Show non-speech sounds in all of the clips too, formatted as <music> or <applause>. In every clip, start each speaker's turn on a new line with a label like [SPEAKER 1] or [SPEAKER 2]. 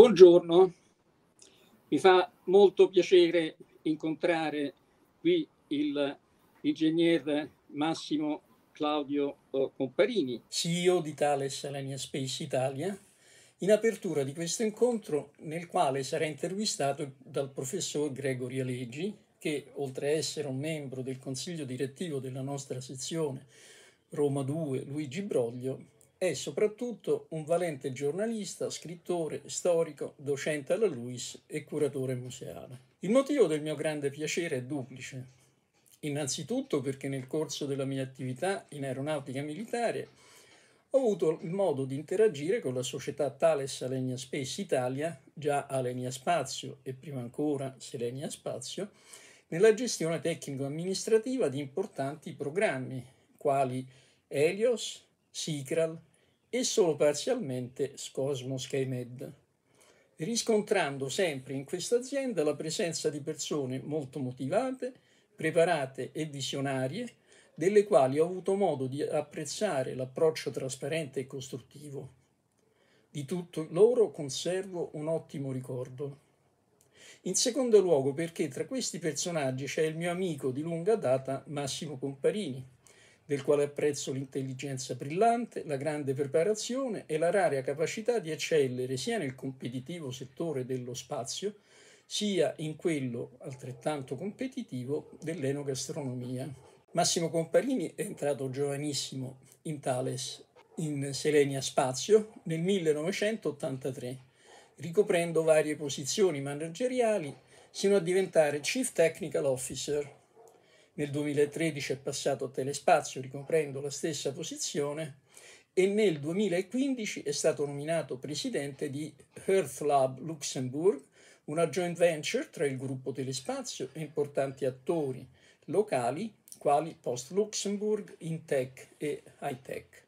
[SPEAKER 1] buongiorno, mi
[SPEAKER 2] fa molto piacere incontrare qui il ingegner Massimo Claudio eh, Comparini, CEO di Thales Alenia Space Italia, in apertura di questo incontro nel quale sarà intervistato dal professor Gregory Aleggi, che oltre a essere un membro del consiglio direttivo della nostra sezione Roma 2 Luigi Broglio, è soprattutto un valente giornalista, scrittore, storico, docente alla LUIS e curatore museale. Il motivo del mio grande piacere è duplice. Innanzitutto perché nel corso della mia attività in aeronautica militare ho avuto il modo di interagire con la società Thales Alenia Space Italia, già Alenia Spazio e prima ancora Selenia Spazio, nella gestione tecnico-amministrativa di importanti programmi quali Helios, Sicral, e solo parzialmente Scosmos SkyMed, riscontrando sempre in questa azienda la presenza di persone molto motivate, preparate e visionarie, delle quali ho avuto modo di apprezzare l'approccio trasparente e costruttivo. Di tutto loro conservo un ottimo ricordo. In secondo luogo perché tra questi personaggi c'è il mio amico di lunga data Massimo Comparini, del quale apprezzo l'intelligenza brillante, la grande preparazione e la rara capacità di eccellere sia nel competitivo settore dello spazio, sia in quello altrettanto competitivo dell'enogastronomia. Massimo Comparini è entrato giovanissimo in Thales in Selenia Spazio nel 1983, ricoprendo varie posizioni manageriali sino a diventare Chief Technical Officer nel 2013 è passato a Telespazio ricoprendo la stessa posizione e nel 2015 è stato nominato presidente di Earth Lab Luxembourg, una joint venture tra il gruppo Telespazio e importanti attori locali quali Post Luxembourg, Intech e Hightech.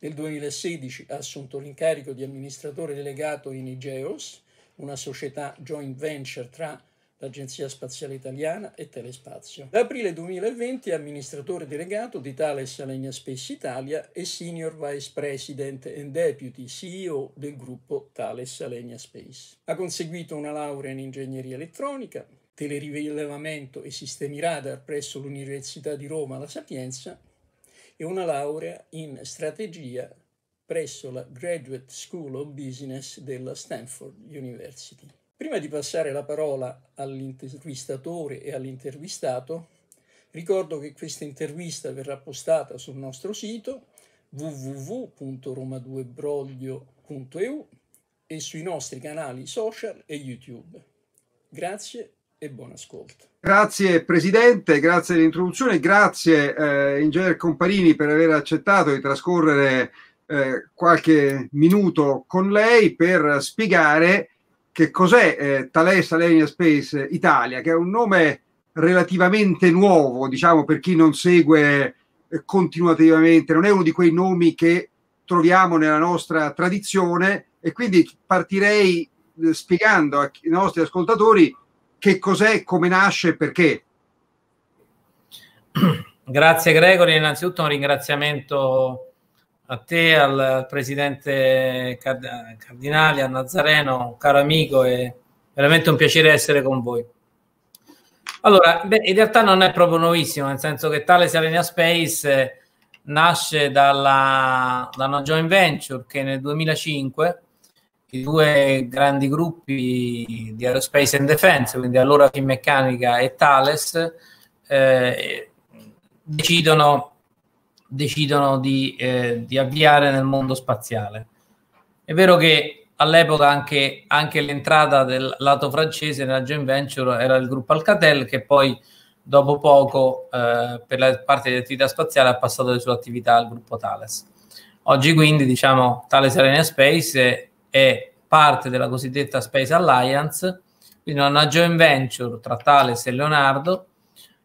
[SPEAKER 2] Nel 2016 ha assunto l'incarico di amministratore delegato in Igeos, una società joint venture tra l'Agenzia Spaziale Italiana e Telespazio. Da aprile 2020 è amministratore delegato di Thales Alenia Space Italia e Senior Vice President and Deputy CEO del gruppo Thales Alenia Space. Ha conseguito una laurea in ingegneria elettronica, telerilevamento e sistemi radar presso l'Università di Roma La Sapienza e una laurea in strategia presso la Graduate School of Business della Stanford University. Prima di passare la parola all'intervistatore e all'intervistato, ricordo che questa intervista verrà postata sul nostro sito www.romaduebroglio.eu e sui nostri canali social e YouTube. Grazie e buon ascolto.
[SPEAKER 1] Grazie Presidente, grazie dell'introduzione, grazie eh, Ingegner Comparini per aver accettato di trascorrere eh, qualche minuto con lei per spiegare che cos'è eh, Thales Alenia Space Italia, che è un nome relativamente nuovo, diciamo, per chi non segue eh, continuativamente, non è uno di quei nomi che troviamo nella nostra tradizione e quindi partirei eh, spiegando ai nostri ascoltatori che cos'è, come nasce e perché.
[SPEAKER 3] Grazie Gregory, innanzitutto un ringraziamento a te, al presidente Card- Cardinali, a Nazareno, caro amico, è veramente un piacere essere con voi. Allora, beh, in realtà non è proprio nuovissimo, nel senso che tale Serenia Space eh, nasce dalla, da una joint venture che nel 2005 i due grandi gruppi di Aerospace and Defense, quindi allora Finmeccanica e Thales, eh, decidono decidono di, eh, di, avviare nel mondo spaziale. È vero che all'epoca anche, anche, l'entrata del lato francese nella joint venture era il gruppo Alcatel che poi dopo poco eh, per la parte di attività spaziale ha passato le sue attività al gruppo Thales. Oggi quindi diciamo Thales Arena Space è, è parte della cosiddetta Space Alliance, quindi una joint venture tra Thales e Leonardo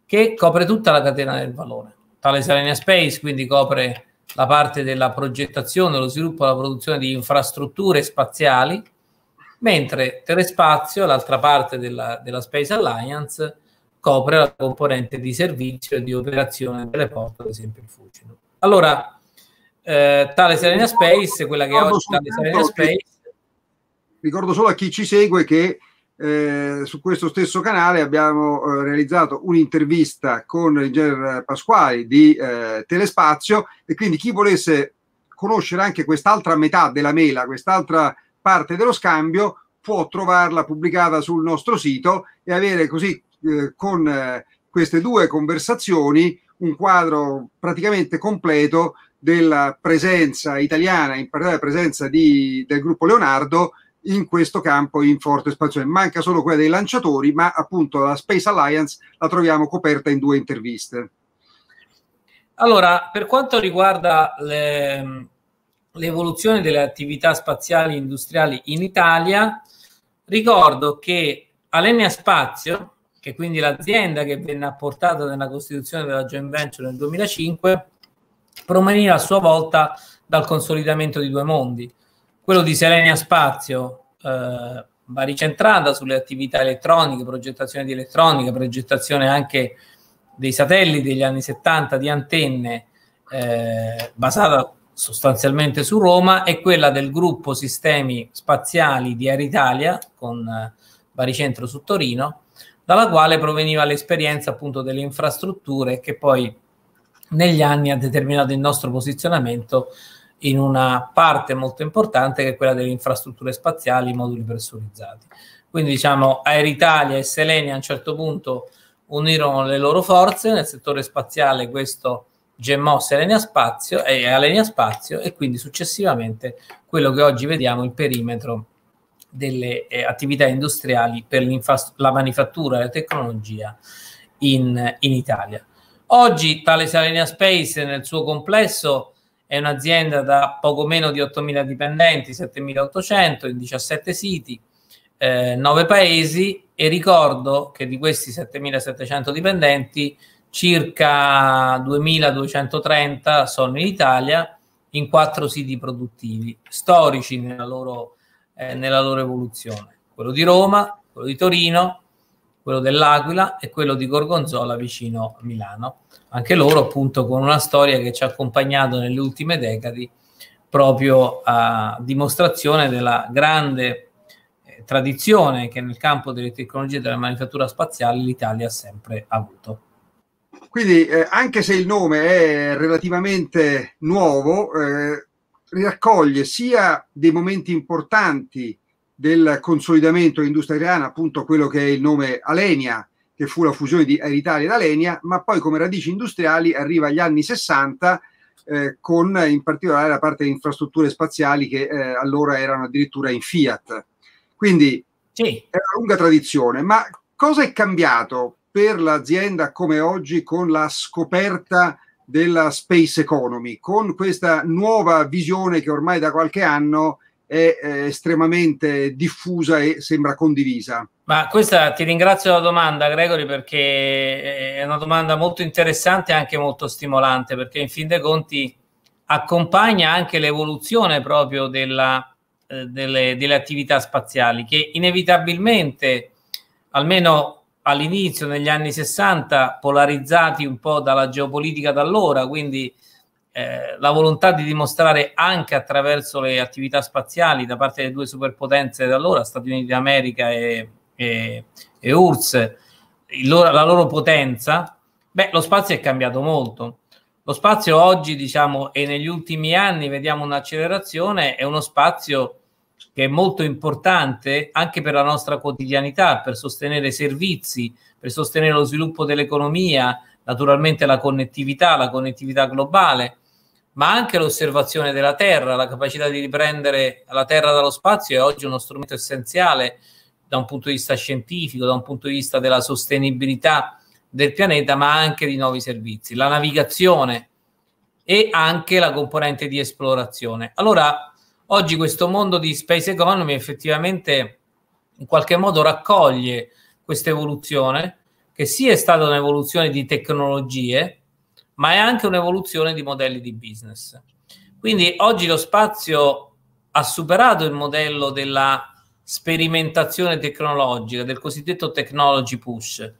[SPEAKER 3] che copre tutta la catena del valore Tale Serenia Space quindi copre la parte della progettazione, lo sviluppo e la produzione di infrastrutture spaziali, mentre Telespazio, l'altra parte della, della Space Alliance, copre la componente di servizio e di operazione delle porte, ad esempio il Fucino. Allora, eh, tale Serenia Space, quella che oggi è oggi tale Serenia Space...
[SPEAKER 1] Ricordo solo a chi ci segue che eh, su questo stesso canale abbiamo eh, realizzato un'intervista con Ger Pasquali di eh, Telespazio e quindi chi volesse conoscere anche quest'altra metà della mela, quest'altra parte dello scambio, può trovarla pubblicata sul nostro sito e avere così eh, con eh, queste due conversazioni un quadro praticamente completo della presenza italiana, in particolare presenza di, del gruppo Leonardo, in questo campo in forte espansione. Manca solo quella dei lanciatori, ma appunto la Space Alliance la troviamo coperta in due interviste.
[SPEAKER 3] Allora, per quanto riguarda le, l'evoluzione delle attività spaziali industriali in Italia, ricordo che Alenia Spazio, che quindi l'azienda che venne apportata nella costituzione della joint venture nel 2005, proveniva a sua volta dal consolidamento di due mondi. Quello di Selenia Spazio eh, ricentrata sulle attività elettroniche, progettazione di elettronica, progettazione anche dei satelliti degli anni 70 di antenne eh, basata sostanzialmente su Roma e quella del gruppo Sistemi Spaziali di Aeritalia con eh, baricentro su Torino, dalla quale proveniva l'esperienza appunto delle infrastrutture che poi negli anni ha determinato il nostro posizionamento in una parte molto importante che è quella delle infrastrutture spaziali, i moduli pressurizzati. Quindi diciamo Aeritalia e Selenia a un certo punto unirono le loro forze nel settore spaziale, questo gemmò Selenia Spazio e eh, Alenia Spazio e quindi successivamente quello che oggi vediamo il perimetro delle eh, attività industriali per la manifattura e la tecnologia in, in Italia. Oggi tale Salenia Space nel suo complesso è un'azienda da poco meno di 8.000 dipendenti, 7.800 in 17 siti, eh, 9 paesi e ricordo che di questi 7.700 dipendenti circa 2.230 sono in Italia in quattro siti produttivi storici nella loro, eh, nella loro evoluzione, quello di Roma, quello di Torino, quello dell'Aquila e quello di Gorgonzola vicino Milano. Anche loro appunto con una storia che ci ha accompagnato nelle ultime decadi proprio a dimostrazione della grande eh, tradizione che nel campo delle tecnologie della manifattura spaziale l'Italia ha sempre avuto.
[SPEAKER 1] Quindi eh, anche se il nome è relativamente nuovo, eh, raccoglie sia dei momenti importanti del consolidamento dell'industria italiana, appunto quello che è il nome Alenia, che fu la fusione di Airitalia ed Alenia, ma poi come radici industriali arriva agli anni 60 eh, con in particolare la parte di infrastrutture spaziali che eh, allora erano addirittura in Fiat. Quindi sì. è una lunga tradizione, ma cosa è cambiato per l'azienda come oggi con la scoperta della space economy, con questa nuova visione che ormai da qualche anno è eh, estremamente diffusa e sembra condivisa.
[SPEAKER 3] Ma questa ti ringrazio la domanda, Gregory, perché eh, è una domanda molto interessante e anche molto stimolante, perché in fin dei conti accompagna anche l'evoluzione proprio della, eh, delle, delle attività spaziali, che inevitabilmente, almeno all'inizio, negli anni 60, polarizzati un po' dalla geopolitica d'allora, quindi eh, la volontà di dimostrare anche attraverso le attività spaziali da parte delle due superpotenze da allora, Stati Uniti d'America e, e, e URSS, loro, la loro potenza, beh, lo spazio è cambiato molto. Lo spazio oggi, diciamo, e negli ultimi anni vediamo un'accelerazione, è uno spazio che è molto importante anche per la nostra quotidianità, per sostenere servizi, per sostenere lo sviluppo dell'economia, naturalmente la connettività, la connettività globale ma anche l'osservazione della Terra, la capacità di riprendere la Terra dallo spazio è oggi uno strumento essenziale da un punto di vista scientifico, da un punto di vista della sostenibilità del pianeta, ma anche di nuovi servizi, la navigazione e anche la componente di esplorazione. Allora, oggi questo mondo di space economy effettivamente in qualche modo raccoglie questa evoluzione, che sì è stata un'evoluzione di tecnologie, ma è anche un'evoluzione di modelli di business. Quindi oggi lo spazio ha superato il modello della sperimentazione tecnologica, del cosiddetto technology push.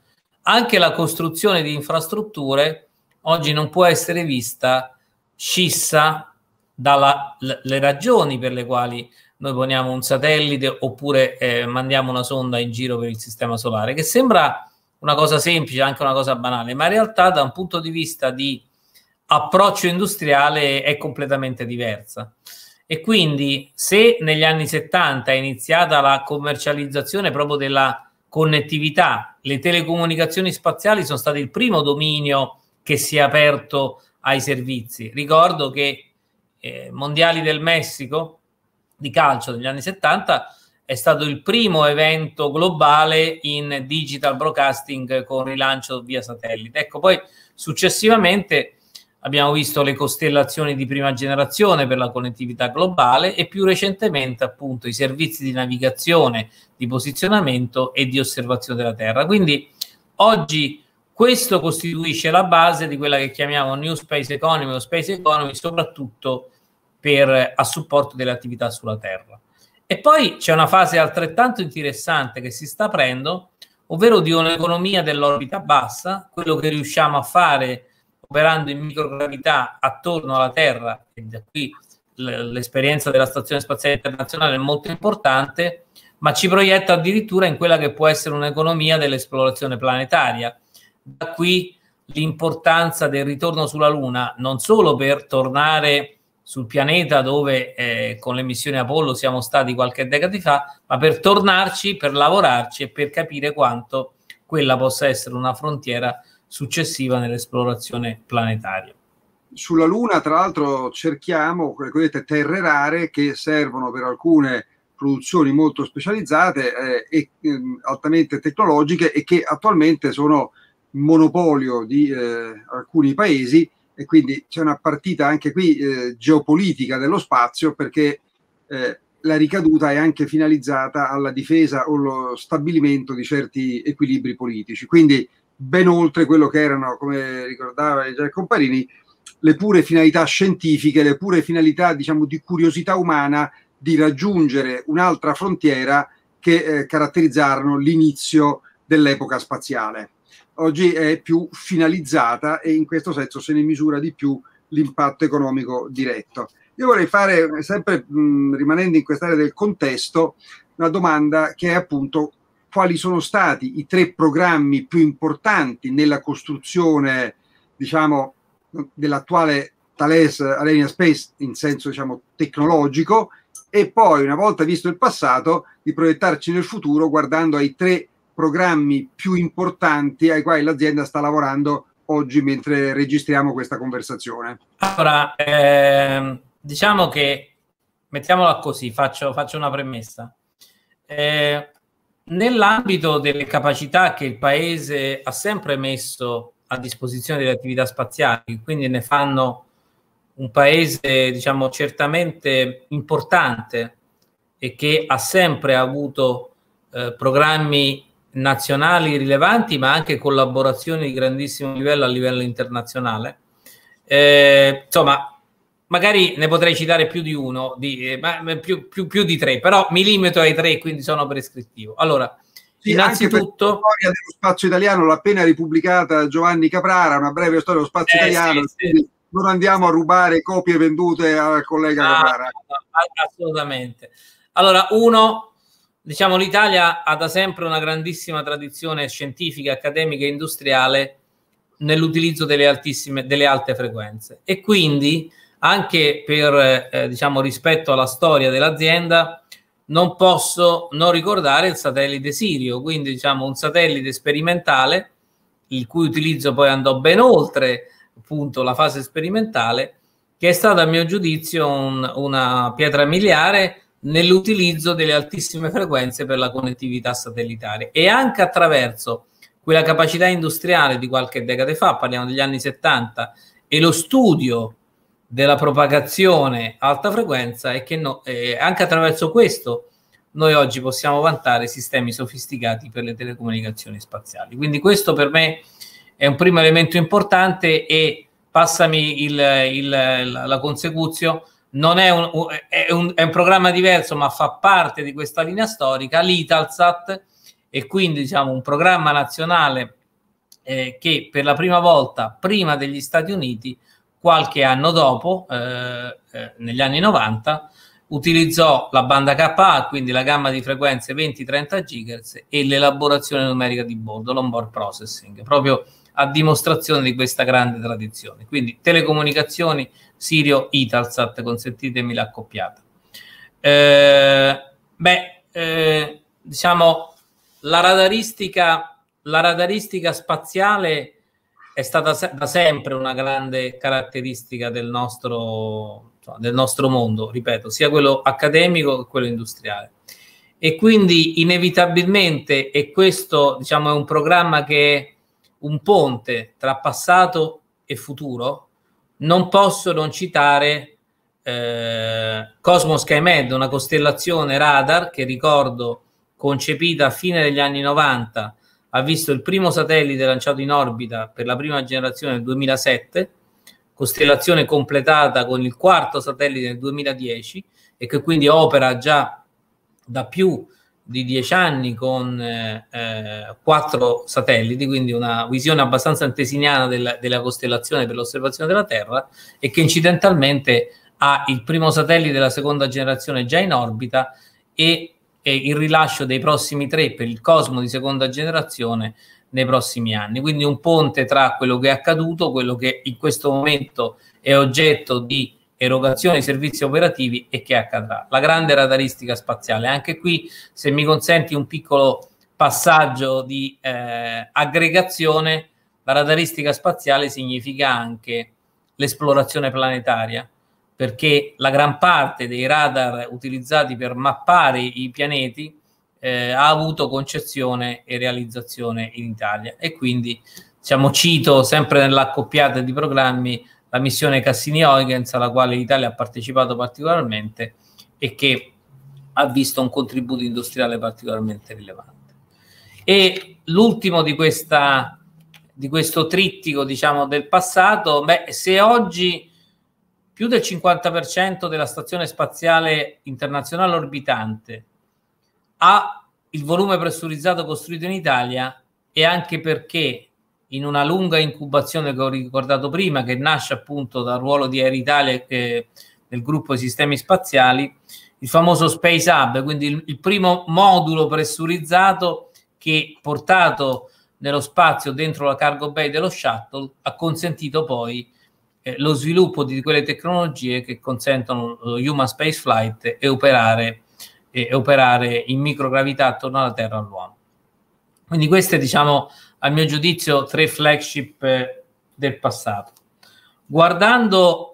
[SPEAKER 3] Anche la costruzione di infrastrutture oggi non può essere vista scissa dalle ragioni per le quali noi poniamo un satellite oppure eh, mandiamo una sonda in giro per il sistema solare, che sembra una cosa semplice, anche una cosa banale, ma in realtà da un punto di vista di approccio industriale è completamente diversa. E quindi se negli anni 70 è iniziata la commercializzazione proprio della connettività, le telecomunicazioni spaziali sono state il primo dominio che si è aperto ai servizi. Ricordo che eh, mondiali del Messico di calcio degli anni 70 è stato il primo evento globale in digital broadcasting con rilancio via satellite. Ecco, poi successivamente abbiamo visto le costellazioni di prima generazione per la connettività globale e più recentemente appunto i servizi di navigazione, di posizionamento e di osservazione della Terra. Quindi oggi questo costituisce la base di quella che chiamiamo New Space Economy o Space Economy, soprattutto per, a supporto delle attività sulla Terra. E poi c'è una fase altrettanto interessante che si sta aprendo, ovvero di un'economia dell'orbita bassa, quello che riusciamo a fare operando in microgravità attorno alla Terra, e da qui l'esperienza della Stazione Spaziale Internazionale è molto importante, ma ci proietta addirittura in quella che può essere un'economia dell'esplorazione planetaria. Da qui l'importanza del ritorno sulla Luna, non solo per tornare sul pianeta dove eh, con le missioni Apollo siamo stati qualche decade fa, ma per tornarci, per lavorarci e per capire quanto quella possa essere una frontiera successiva nell'esplorazione planetaria.
[SPEAKER 1] Sulla Luna, tra l'altro, cerchiamo quelle cosiddette terre rare che servono per alcune produzioni molto specializzate eh, e eh, altamente tecnologiche e che attualmente sono monopolio di eh, alcuni paesi e quindi c'è una partita anche qui eh, geopolitica dello spazio perché eh, la ricaduta è anche finalizzata alla difesa o allo stabilimento di certi equilibri politici. Quindi ben oltre quello che erano, come ricordava Giacomo Parini, le pure finalità scientifiche, le pure finalità diciamo, di curiosità umana di raggiungere un'altra frontiera che eh, caratterizzarono l'inizio dell'epoca spaziale oggi è più finalizzata e in questo senso se ne misura di più l'impatto economico diretto. Io vorrei fare, sempre mh, rimanendo in quest'area del contesto, una domanda che è appunto quali sono stati i tre programmi più importanti nella costruzione, diciamo, dell'attuale Thales Arena Space in senso, diciamo, tecnologico e poi, una volta visto il passato, di proiettarci nel futuro guardando ai tre programmi più importanti ai quali l'azienda sta lavorando oggi mentre registriamo questa conversazione?
[SPEAKER 3] Allora, eh, diciamo che, mettiamola così, faccio, faccio una premessa. Eh, nell'ambito delle capacità che il Paese ha sempre messo a disposizione delle attività spaziali, quindi ne fanno un paese diciamo certamente importante e che ha sempre avuto eh, programmi nazionali rilevanti, ma anche collaborazioni di grandissimo livello a livello internazionale. Eh, insomma, magari ne potrei citare più di uno, di, eh, ma, più, più, più, di tre, però mi limito ai tre, quindi sono prescrittivo. Allora,
[SPEAKER 1] sì, innanzitutto... La storia dello spazio italiano l'ha appena ripubblicata Giovanni Caprara, una breve storia dello spazio eh, italiano. Sì, sì. Non andiamo a rubare copie vendute al collega ah, Caprara.
[SPEAKER 3] assolutamente. Allora, uno Diciamo l'Italia ha da sempre una grandissima tradizione scientifica, accademica e industriale nell'utilizzo delle altissime, delle alte frequenze e quindi anche per eh, diciamo rispetto alla storia dell'azienda non posso non ricordare il satellite Sirio, quindi diciamo un satellite sperimentale il cui utilizzo poi andò ben oltre appunto la fase sperimentale che è stata a mio giudizio un, una pietra miliare nell'utilizzo delle altissime frequenze per la connettività satellitare e anche attraverso quella capacità industriale di qualche decade fa, parliamo degli anni 70, e lo studio della propagazione alta frequenza e che no, eh, anche attraverso questo noi oggi possiamo vantare sistemi sofisticati per le telecomunicazioni spaziali. Quindi questo per me è un primo elemento importante e passami il, il, la, la consecuzio non è un, è, un, è un, programma diverso, ma fa parte di questa linea storica, l'Italsat, e quindi diciamo un programma nazionale eh, che per la prima volta, prima degli Stati Uniti, qualche anno dopo, eh, eh, negli anni 90, utilizzò la banda KA, quindi la gamma di frequenze 20-30 GHz e l'elaborazione numerica di bordo, l'onboard processing, proprio a dimostrazione di questa grande tradizione. Quindi telecomunicazioni Sirio Italsat, consentitemi l'accoppiata. Eh, beh, eh, diciamo, la radaristica, la radaristica spaziale è stata se- da sempre una grande caratteristica del nostro, insomma, del nostro mondo, ripeto, sia quello accademico che quello industriale. E quindi inevitabilmente, e questo diciamo, è un programma che è un ponte tra passato e futuro, non posso non citare eh, Cosmos Skymed, una costellazione radar che ricordo concepita a fine degli anni 90, ha visto il primo satellite lanciato in orbita per la prima generazione nel 2007, costellazione completata con il quarto satellite nel 2010 e che quindi opera già da più di dieci anni con eh, 4 eh, satelliti, quindi una visione abbastanza antesiniana del, della costellazione per l'osservazione della Terra e che incidentalmente ha il primo satellite della seconda generazione già in orbita e, e il rilascio dei prossimi tre per il cosmo di seconda generazione nei prossimi anni. Quindi un ponte tra quello che è accaduto, quello che in questo momento è oggetto di erogazione dei servizi operativi e che accadrà. La grande radaristica spaziale. Anche qui, se mi consenti un piccolo passaggio di eh, aggregazione, la radaristica spaziale significa anche l'esplorazione planetaria, perché la gran parte dei radar utilizzati per mappare i pianeti eh, ha avuto concezione e realizzazione in Italia e quindi diciamo, cito sempre nell'accoppiata di programmi la missione Cassini-Huygens alla quale l'Italia ha partecipato particolarmente e che ha visto un contributo industriale particolarmente rilevante. E l'ultimo di, questa, di questo trittico diciamo, del passato, beh, se oggi più del 50% della stazione spaziale internazionale orbitante ha il volume pressurizzato costruito in Italia è anche perché in una lunga incubazione che ho ricordato prima, che nasce appunto dal ruolo di Air Italia e del gruppo Sistemi Spaziali, il famoso Space Hub, quindi il, il primo modulo pressurizzato che portato nello spazio dentro la cargo bay dello shuttle ha consentito poi eh, lo sviluppo di quelle tecnologie che consentono lo eh, human space flight e operare, e operare in microgravità attorno alla Terra all'uomo. Quindi queste diciamo a mio giudizio, tre flagship eh, del passato. Guardando...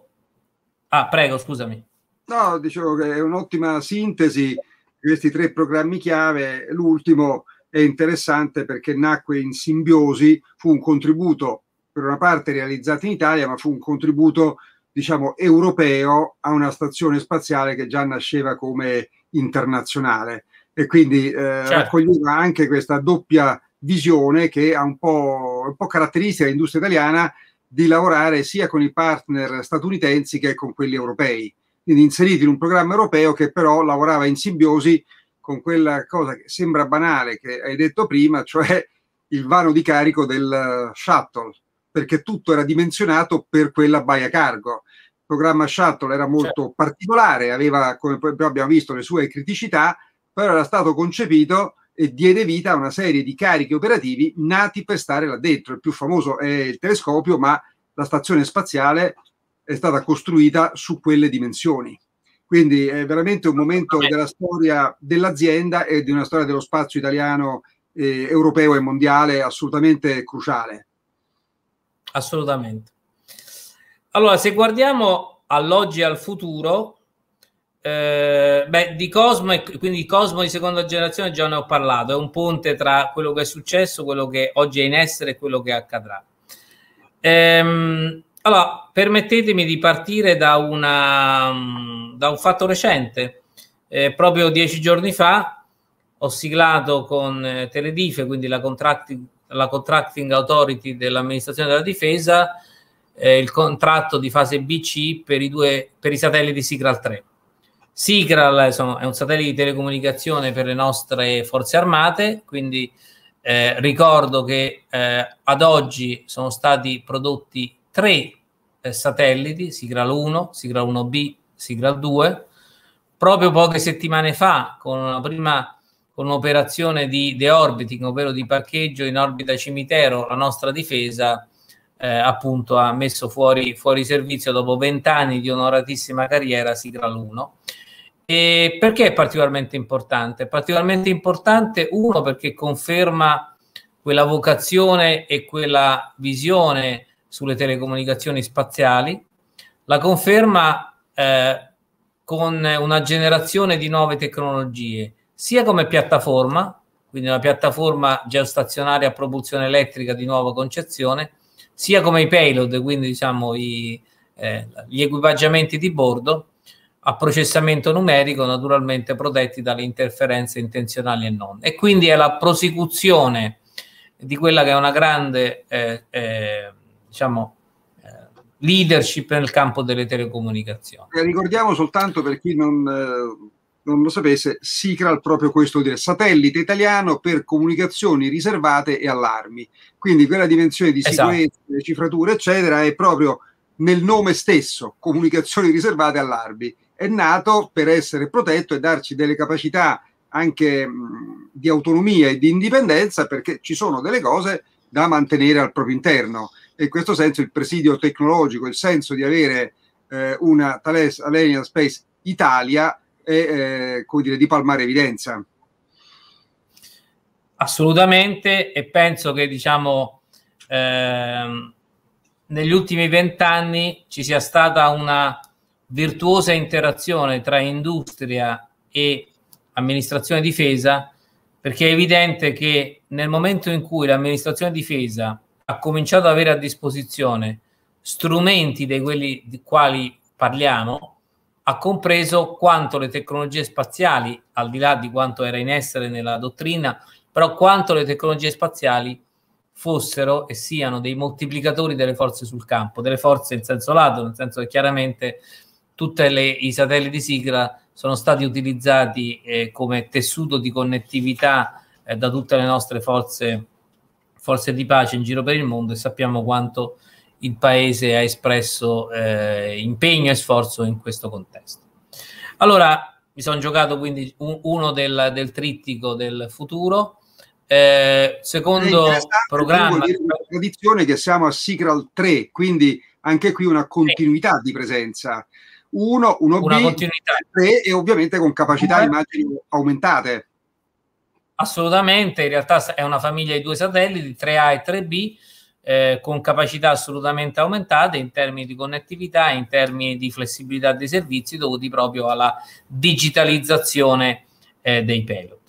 [SPEAKER 3] Ah, prego, scusami.
[SPEAKER 1] No, dicevo che è un'ottima sintesi di questi tre programmi chiave. L'ultimo è interessante perché nacque in simbiosi, fu un contributo per una parte realizzato in Italia, ma fu un contributo diciamo europeo a una stazione spaziale che già nasceva come internazionale e quindi eh, certo. raccoglieva anche questa doppia visione che ha un po', un po caratteristica dell'industria italiana di lavorare sia con i partner statunitensi che con quelli europei. Quindi inseriti in un programma europeo che però lavorava in simbiosi con quella cosa che sembra banale che hai detto prima, cioè il vano di carico del eh, shuttle, perché tutto era dimensionato per quella baia cargo. Il programma shuttle era molto certo. particolare, aveva, come abbiamo visto, le sue criticità, però era stato concepito diede vita a una serie di carichi operativi nati per stare là dentro. Il più famoso è il telescopio, ma la stazione spaziale è stata costruita su quelle dimensioni. Quindi è veramente un momento della storia dell'azienda e di una storia dello spazio italiano, eh, europeo e mondiale assolutamente cruciale. Assolutamente.
[SPEAKER 3] Allora, se guardiamo all'oggi e al futuro, eh, beh, di Cosmo, e quindi Cosmo di seconda generazione già ne ho parlato, è un ponte tra quello che è successo, quello che oggi è in essere e quello che accadrà. Ehm, allora, permettetemi di partire da, una, da un fatto recente. Eh, proprio dieci giorni fa ho siglato con eh, Teledife, quindi la contracting, la contracting authority dell'amministrazione della difesa, eh, il contratto di fase BC per i, due, per i satelliti Sigral 3. SIGRAL eh, sono, è un satellite di telecomunicazione per le nostre forze armate, quindi eh, ricordo che eh, ad oggi sono stati prodotti tre eh, satelliti, SIGRAL 1, SIGRAL 1B, SIGRAL 2. Proprio poche settimane fa, con una prima con un'operazione di deorbiting, ovvero di parcheggio in orbita cimitero, la nostra difesa eh, appunto ha messo fuori, fuori servizio dopo vent'anni di onoratissima carriera Sigral 1 e perché è particolarmente importante? particolarmente importante, uno, perché conferma quella vocazione e quella visione sulle telecomunicazioni spaziali, la conferma eh, con una generazione di nuove tecnologie, sia come piattaforma, quindi una piattaforma geostazionaria a propulsione elettrica di nuova concezione, sia come i payload, quindi diciamo i, eh, gli equipaggiamenti di bordo, a processamento numerico, naturalmente protetti dalle interferenze intenzionali e non. E quindi è la prosecuzione di quella che è una grande eh, eh, diciamo, eh, leadership nel campo delle telecomunicazioni.
[SPEAKER 1] Eh, ricordiamo soltanto per chi non, eh, non lo sapesse, SICRAL proprio questo vuol dire satellite italiano per comunicazioni riservate e allarmi. Quindi quella dimensione di esatto. sicurezza, esatto. cifrature, eccetera, è proprio nel nome stesso, comunicazioni riservate allarmi è nato per essere protetto e darci delle capacità anche di autonomia e di indipendenza perché ci sono delle cose da mantenere al proprio interno e in questo senso il presidio tecnologico, il senso di avere eh, una Thales Alenia Space Italia è eh, come dire, di palmare evidenza.
[SPEAKER 3] Assolutamente e penso che diciamo ehm, negli ultimi vent'anni ci sia stata una virtuosa interazione tra industria e amministrazione difesa, perché è evidente che nel momento in cui l'amministrazione difesa ha cominciato ad avere a disposizione strumenti dei quelli di quali parliamo, ha compreso quanto le tecnologie spaziali, al di là di quanto era in essere nella dottrina, però quanto le tecnologie spaziali fossero e siano dei moltiplicatori delle forze sul campo, delle forze in senso lato, nel senso che chiaramente tutti i satelliti sigla sono stati utilizzati eh, come tessuto di connettività eh, da tutte le nostre forze, forze, di pace in giro per il mondo e sappiamo quanto il Paese ha espresso eh, impegno e sforzo in questo contesto. Allora, mi sono giocato quindi un, uno del, del, trittico del futuro. Eh, secondo programma...
[SPEAKER 1] Tradizione che siamo a Sigral 3, quindi anche qui una continuità di presenza. 1, 1B, 3 e ovviamente con capacità immagini aumentate.
[SPEAKER 3] Assolutamente, in realtà è una famiglia di due satelliti, 3A e 3B, eh, con capacità assolutamente aumentate in termini di connettività, in termini di flessibilità dei servizi dovuti proprio alla digitalizzazione eh, dei payload.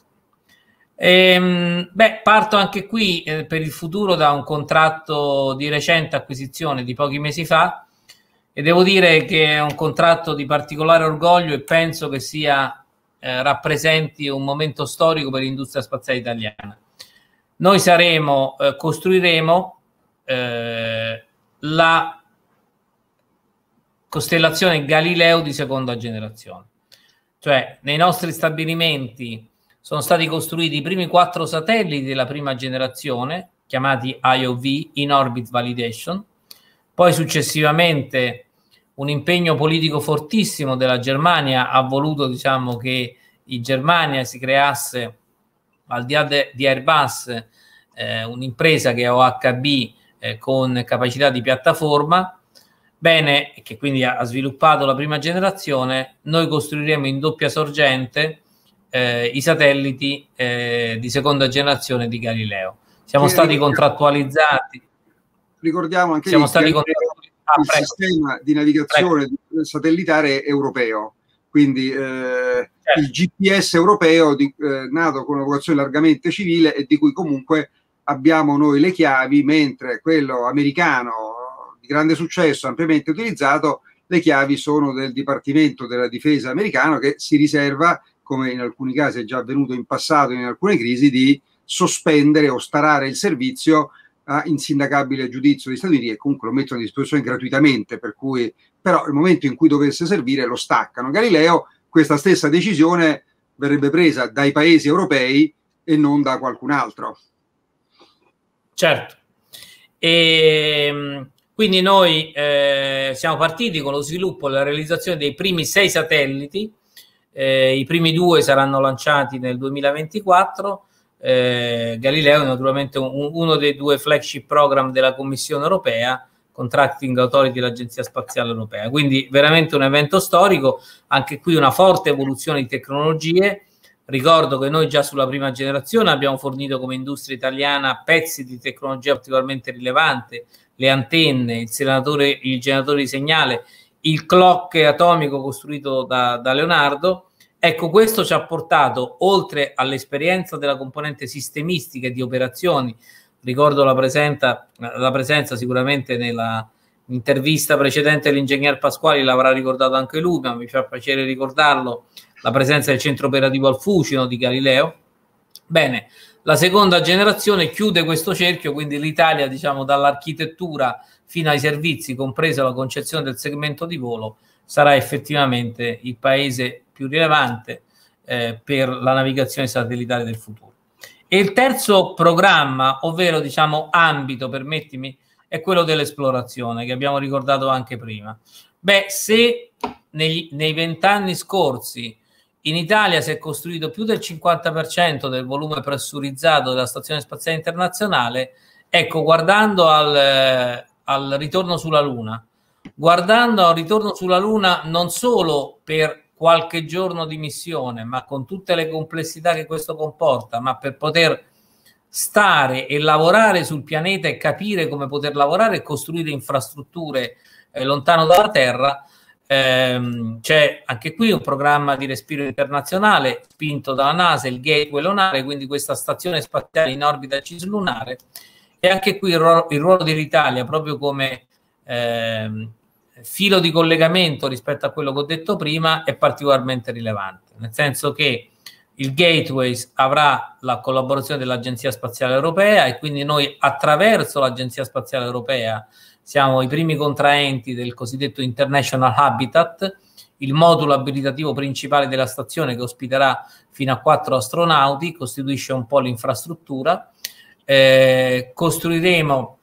[SPEAKER 3] Ehm, beh, parto anche qui eh, per il futuro da un contratto di recente acquisizione di pochi mesi fa e devo dire che è un contratto di particolare orgoglio e penso che sia, eh, rappresenti un momento storico per l'industria spaziale italiana. Noi saremo, eh, costruiremo eh, la costellazione Galileo di seconda generazione. Cioè, nei nostri stabilimenti sono stati costruiti i primi quattro satelliti della prima generazione, chiamati IOV, In Orbit Validation, poi successivamente un impegno politico fortissimo della Germania ha voluto diciamo, che in Germania si creasse, al di là di Airbus, eh, un'impresa che è OHB eh, con capacità di piattaforma, bene, che quindi ha sviluppato la prima generazione, noi costruiremo in doppia sorgente eh, i satelliti eh, di seconda generazione di Galileo. Siamo stati contrattualizzati
[SPEAKER 1] ricordiamo anche Siamo stati con... Ah, il prego. sistema di navigazione prego. satellitare europeo, quindi eh, certo. il GPS europeo di, eh, nato con una vocazione largamente civile e di cui comunque abbiamo noi le chiavi, mentre quello americano di grande successo, ampiamente utilizzato, le chiavi sono del Dipartimento della Difesa americano che si riserva, come in alcuni casi è già avvenuto in passato in alcune crisi, di sospendere o starare il servizio a insindacabile giudizio degli Stati Uniti e comunque lo mettono a disposizione gratuitamente, per cui però nel momento in cui dovesse servire lo staccano. Galileo, questa stessa decisione verrebbe presa dai paesi europei e non da qualcun altro. Certo.
[SPEAKER 3] E, ehm, quindi noi eh, siamo partiti con lo sviluppo e la realizzazione dei primi sei satelliti, eh, i primi due saranno lanciati nel 2024 eh, Galileo è naturalmente un, uno dei due flagship program della Commissione europea, Contracting Authority dell'Agenzia Spaziale Europea. Quindi veramente un evento storico, anche qui una forte evoluzione di tecnologie. Ricordo che noi già sulla prima generazione abbiamo fornito come industria italiana pezzi di tecnologia particolarmente rilevante, le antenne, il, il generatore di segnale, il clock atomico costruito da, da Leonardo Ecco, questo ci ha portato, oltre all'esperienza della componente sistemistica e di operazioni, ricordo la, presenta, la presenza sicuramente nella intervista precedente dell'ingegner Pasquali, l'avrà ricordato anche lui, ma mi fa piacere ricordarlo, la presenza del centro operativo al Fucino di Galileo. Bene, la seconda generazione chiude questo cerchio, quindi l'Italia, diciamo, dall'architettura fino ai servizi, compresa la concezione del segmento di volo, sarà effettivamente il paese più rilevante eh, per la navigazione satellitare del futuro. E il terzo programma, ovvero diciamo ambito, permettimi, è quello dell'esplorazione che abbiamo ricordato anche prima. Beh, se negli, nei vent'anni scorsi in Italia si è costruito più del 50% del volume pressurizzato della Stazione Spaziale Internazionale, ecco, guardando al, eh, al ritorno sulla Luna, guardando a ritorno sulla Luna non solo per qualche giorno di missione, ma con tutte le complessità che questo comporta, ma per poter stare e lavorare sul pianeta e capire come poter lavorare e costruire infrastrutture eh, lontano dalla Terra, ehm, c'è anche qui un programma di respiro internazionale spinto dalla NASA, il Gateway Lunare, quindi questa stazione spaziale in orbita cislunare. E anche qui il ruolo, il ruolo dell'Italia, proprio come eh, filo di collegamento rispetto a quello che ho detto prima è particolarmente rilevante, nel senso che il Gateways avrà la collaborazione dell'Agenzia Spaziale Europea e quindi noi attraverso l'Agenzia Spaziale Europea siamo i primi contraenti del cosiddetto International Habitat, il modulo abilitativo principale della stazione che ospiterà fino a quattro astronauti, costituisce un po' l'infrastruttura. Eh, costruiremo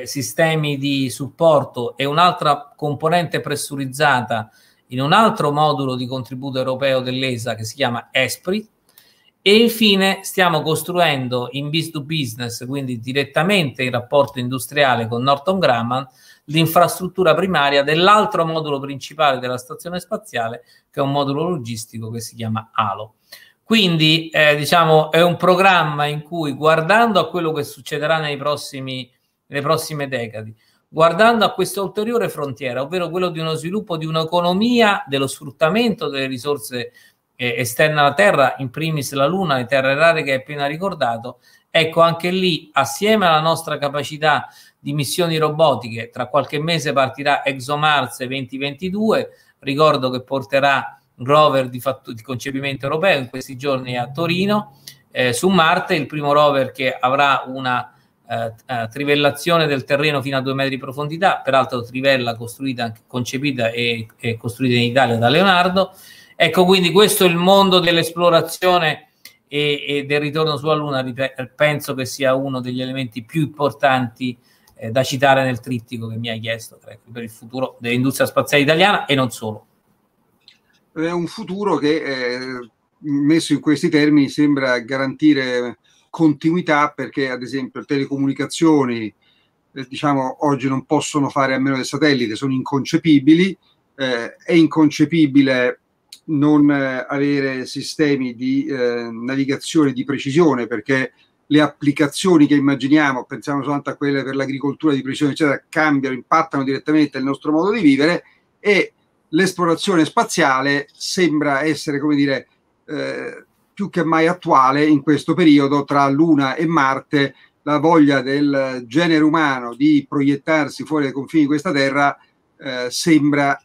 [SPEAKER 3] eh, sistemi di supporto e un'altra componente pressurizzata in un altro modulo di contributo europeo dell'ESA che si chiama ESPRI e infine stiamo costruendo in business to business, quindi direttamente in rapporto industriale con Norton Grumman, l'infrastruttura primaria dell'altro modulo principale della stazione spaziale che è un modulo logistico che si chiama ALO. Quindi eh, diciamo è un programma in cui guardando a quello che succederà nei prossimi anni nelle prossime decadi, guardando a questa ulteriore frontiera, ovvero quello di uno sviluppo di un'economia dello sfruttamento delle risorse eh, esterne alla Terra, in primis la Luna, le terre rare che hai appena ricordato, Ecco, anche lì, assieme alla nostra capacità di missioni robotiche, tra qualche mese partirà ExoMars 2022, ricordo che porterà un rover di, fatto, di, concepimento europeo in questi giorni a Torino, eh, su Marte, il primo rover che avrà una eh, eh, trivellazione del terreno fino a due metri di profondità, peraltro trivella costruita, concepita e, e costruita in Italia da Leonardo. Ecco quindi questo è il mondo dell'esplorazione e, e, del ritorno sulla Luna, penso che sia uno degli elementi più importanti eh, da citare nel trittico che mi hai chiesto credo, per il futuro dell'industria spaziale italiana e non solo.
[SPEAKER 1] È un futuro che eh, messo in questi termini sembra garantire continuità perché ad esempio telecomunicazioni eh, diciamo oggi non possono fare a meno del satellite, sono inconcepibili, eh, è inconcepibile non eh, avere sistemi di eh, navigazione di precisione perché le applicazioni che immaginiamo, pensiamo soltanto a quelle per l'agricoltura di precisione, eccetera, cambiano, impattano direttamente il nostro modo di vivere e l'esplorazione spaziale sembra essere, come dire, eh, più che mai attuale in questo periodo tra Luna e Marte, la voglia del genere umano di proiettarsi fuori dai confini di questa Terra eh, sembra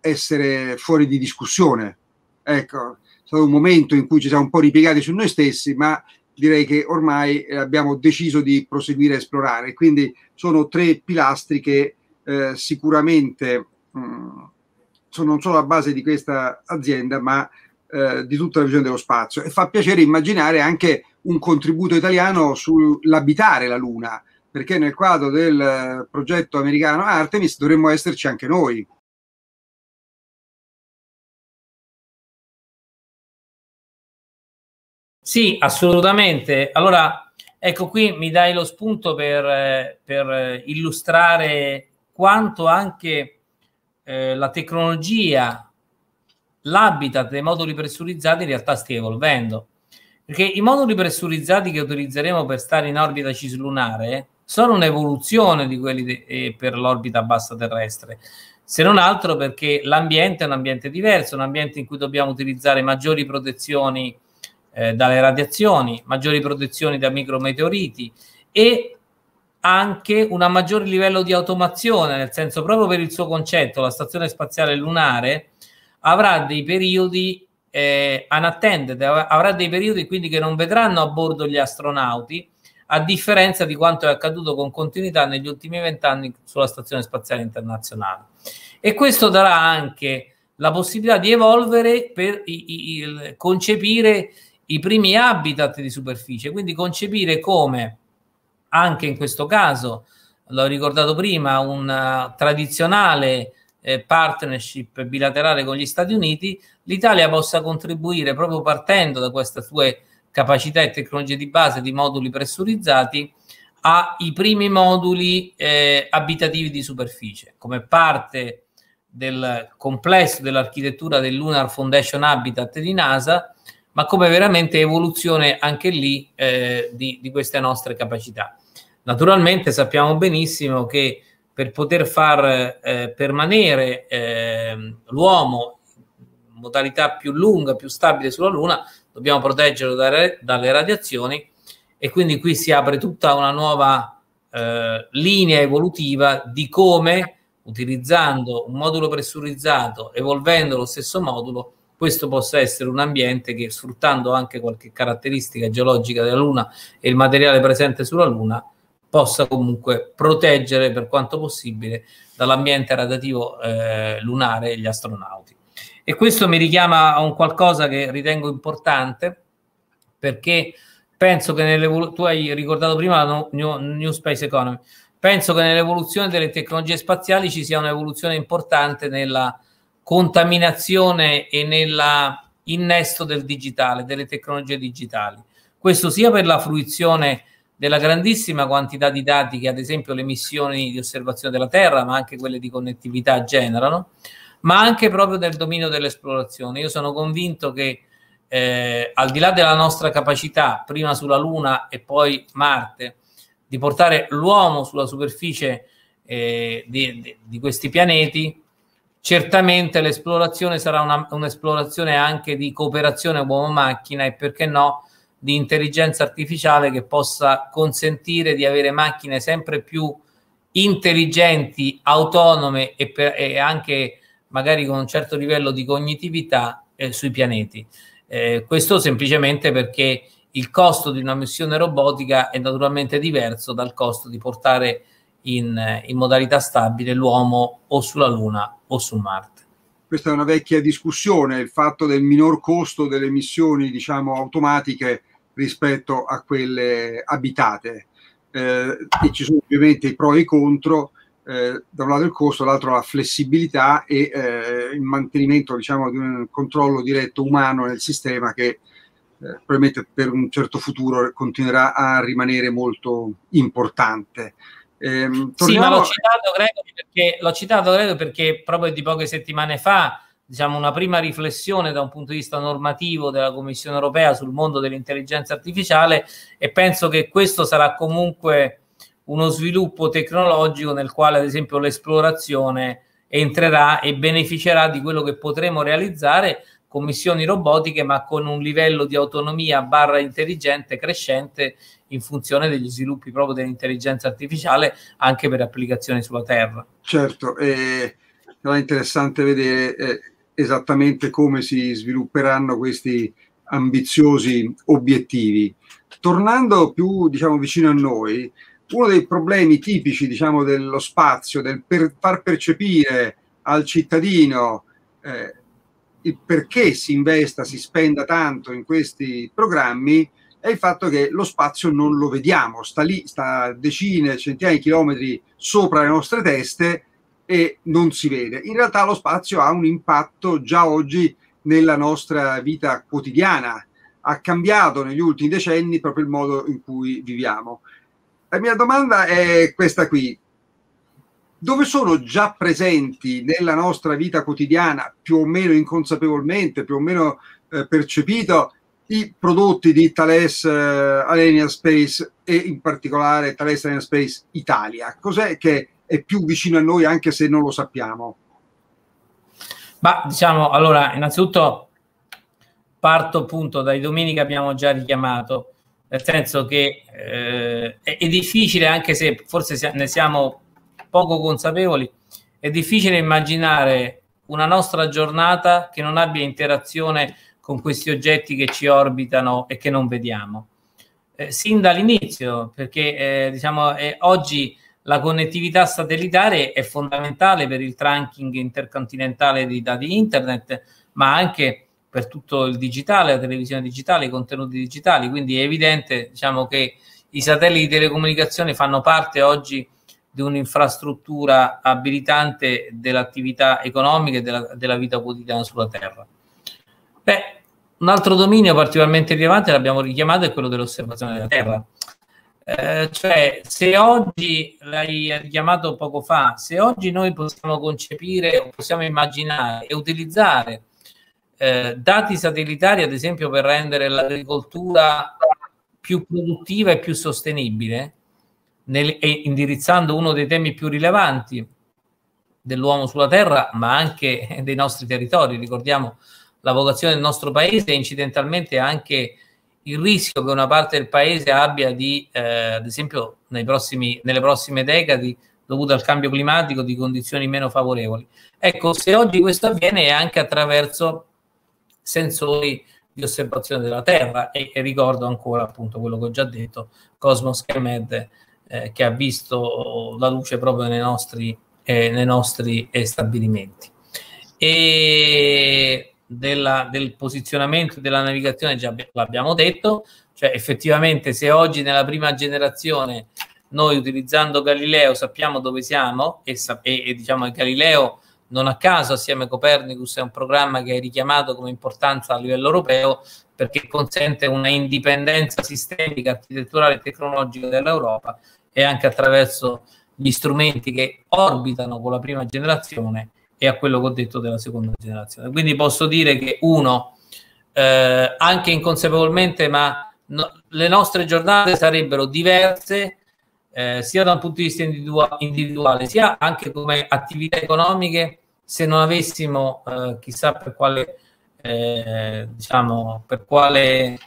[SPEAKER 1] essere fuori di discussione. Ecco, è stato un momento in cui ci siamo un po' ripiegati su noi stessi, ma direi che ormai eh, abbiamo deciso di proseguire a esplorare. Quindi sono tre pilastri che eh, sicuramente mh, mm, sono non solo la base di questa azienda, ma eh, di tutta la visione dello spazio e fa piacere immaginare anche un contributo italiano sull'abitare la Luna, perché nel quadro del eh, progetto americano Artemis dovremmo esserci anche noi.
[SPEAKER 3] Sì, assolutamente. Allora, ecco qui mi dai lo spunto per, eh, per illustrare quanto anche eh, la tecnologia l'habitat dei moduli pressurizzati in realtà stia evolvendo. Perché i moduli pressurizzati che utilizzeremo per stare in orbita cislunare sono un'evoluzione di quelli de- eh, per l'orbita bassa terrestre, se non altro perché l'ambiente è un ambiente diverso, un ambiente in cui dobbiamo utilizzare maggiori protezioni eh, dalle radiazioni, maggiori protezioni da micrometeoriti e anche un maggior livello di automazione, nel senso proprio per il suo concetto, la stazione spaziale lunare avrà dei periodi eh, unattended, avrà dei periodi quindi che non vedranno a bordo gli astronauti, a differenza di quanto è accaduto con continuità negli ultimi vent'anni sulla Stazione Spaziale Internazionale. E questo darà anche la possibilità di evolvere per i, i, concepire i primi habitat di superficie, quindi concepire come anche in questo caso, l'ho ricordato prima, un tradizionale eh, partnership bilaterale con gli Stati Uniti, l'Italia possa contribuire proprio partendo da queste sue capacità e tecnologie di base di moduli pressurizzati ai primi moduli eh, abitativi di superficie come parte del complesso dell'architettura del Lunar Foundation Habitat di NASA, ma come veramente evoluzione anche lì eh, di, di queste nostre capacità. Naturalmente sappiamo benissimo che per poter far eh, permanere eh, l'uomo in modalità più lunga, più stabile sulla Luna, dobbiamo proteggerlo da, dalle radiazioni e quindi qui si apre tutta una nuova eh, linea evolutiva di come utilizzando un modulo pressurizzato, evolvendo lo stesso modulo, questo possa essere un ambiente che sfruttando anche qualche caratteristica geologica della Luna e il materiale presente sulla Luna possa comunque proteggere per quanto possibile dall'ambiente radioattivo eh, lunare gli astronauti. E questo mi richiama a un qualcosa che ritengo importante perché penso che nell'evoluzione, tu hai ricordato prima la new, new Space Economy, penso che nell'evoluzione delle tecnologie spaziali ci sia un'evoluzione importante nella contaminazione e nella innesto del digitale, delle tecnologie digitali. Questo sia per la fruizione della grandissima quantità di dati che ad esempio le missioni di osservazione della Terra, ma anche quelle di connettività generano, ma anche proprio del dominio dell'esplorazione. Io sono convinto che eh, al di là della nostra capacità, prima sulla Luna e poi Marte, di portare l'uomo sulla superficie eh, di, di, questi pianeti, certamente l'esplorazione sarà una, un'esplorazione anche di cooperazione uomo-macchina e perché no di intelligenza artificiale che possa consentire di avere macchine sempre più intelligenti, autonome e, per, e anche magari con un certo livello di cognitività eh, sui pianeti. Eh, questo semplicemente perché il costo di una missione robotica è naturalmente diverso dal costo di portare in, eh, in, modalità stabile l'uomo o sulla Luna o su Marte.
[SPEAKER 1] Questa è una vecchia discussione, il fatto del minor costo delle missioni diciamo, automatiche rispetto a quelle abitate. Eh, e ci sono ovviamente i pro e i contro, eh, da un lato il costo, dall'altro la flessibilità e eh, il mantenimento diciamo, di un controllo diretto umano nel sistema che eh, probabilmente per un certo futuro continuerà a rimanere molto importante. Torniamo... Ehm, sì, ma l'ho
[SPEAKER 3] citato, Gregory, perché, l'ho citato Gregory perché proprio di poche settimane fa diciamo, una prima riflessione da un punto di vista normativo della Commissione europea sul mondo dell'intelligenza artificiale e penso che questo sarà comunque uno sviluppo tecnologico nel quale ad esempio l'esplorazione entrerà e beneficerà di quello che potremo realizzare con missioni robotiche ma con un livello di autonomia barra intelligente crescente in funzione degli sviluppi proprio dell'intelligenza artificiale anche per applicazioni sulla Terra.
[SPEAKER 1] Certo, eh, sarà interessante vedere eh esattamente come si svilupperanno questi ambiziosi obiettivi. Tornando più diciamo, vicino a noi, uno dei problemi tipici diciamo, dello spazio, del per far percepire al cittadino eh, il perché si investa, si spenda tanto in questi programmi, è il fatto che lo spazio non lo vediamo, sta lì, sta decine, centinaia di chilometri sopra le nostre teste e non si vede. In realtà lo spazio ha un impatto già oggi nella nostra vita quotidiana, ha cambiato negli ultimi decenni proprio il modo in cui viviamo. La mia domanda è questa qui. Dove sono già presenti nella nostra vita quotidiana, più o meno inconsapevolmente, più o meno eh, percepito, i prodotti di Thales eh, Alenia Space e in particolare Thales Alenia Space Italia? Cos'è che è più vicino a noi anche se non lo sappiamo?
[SPEAKER 3] Ma diciamo, allora, innanzitutto parto appunto dai domini che abbiamo già richiamato, nel senso che eh, è, è, difficile, anche se forse ne siamo poco consapevoli, è difficile immaginare una nostra giornata che non abbia interazione con questi oggetti che ci orbitano e che non vediamo. Eh, sin dall'inizio, perché eh, diciamo, eh, oggi la connettività satellitare è fondamentale per il tracking intercontinentale dei dati internet, ma anche per tutto il digitale, la televisione digitale, i contenuti digitali. Quindi è evidente diciamo, che i satelliti di telecomunicazione fanno parte oggi di un'infrastruttura abilitante dell'attività economica e della, della vita quotidiana sulla Terra. Beh, un altro dominio particolarmente rilevante, l'abbiamo richiamato, è quello dell'osservazione della Terra. Eh, cioè se oggi, l'hai richiamato poco fa, se oggi noi possiamo concepire, possiamo immaginare e utilizzare eh, dati satellitari, ad esempio, per rendere l'agricoltura più produttiva e più sostenibile, nel, e indirizzando uno dei temi più rilevanti dell'uomo sulla terra, ma anche dei nostri territori. Ricordiamo la vocazione del nostro paese e incidentalmente anche il rischio che una parte del paese abbia di, eh, ad esempio, nei prossimi, nelle prossime decadi, dovuto al cambio climatico, di condizioni meno favorevoli. Ecco, se oggi questo avviene è anche attraverso sensori di osservazione della Terra e, e ricordo ancora appunto quello che ho già detto, Cosmos Chemed, eh, che ha visto la luce proprio nei nostri, eh, nei nostri eh, stabilimenti. E della, del posizionamento della navigazione già l'abbiamo detto, cioè effettivamente se oggi nella prima generazione noi utilizzando Galileo sappiamo dove siamo e, e, e diciamo che Galileo non a caso assieme a Copernicus è un programma che è richiamato come importanza a livello europeo perché consente una indipendenza sistemica, architetturale e tecnologica dell'Europa e anche attraverso gli strumenti che orbitano con la prima generazione e a quello che ho detto della seconda generazione. Quindi posso dire che uno, eh, anche inconsapevolmente, ma no, le nostre giornate sarebbero diverse eh, sia da un punto di vista individua- individuale, sia anche come attività economiche se non avessimo eh, chissà per quale eh, diciamo per quale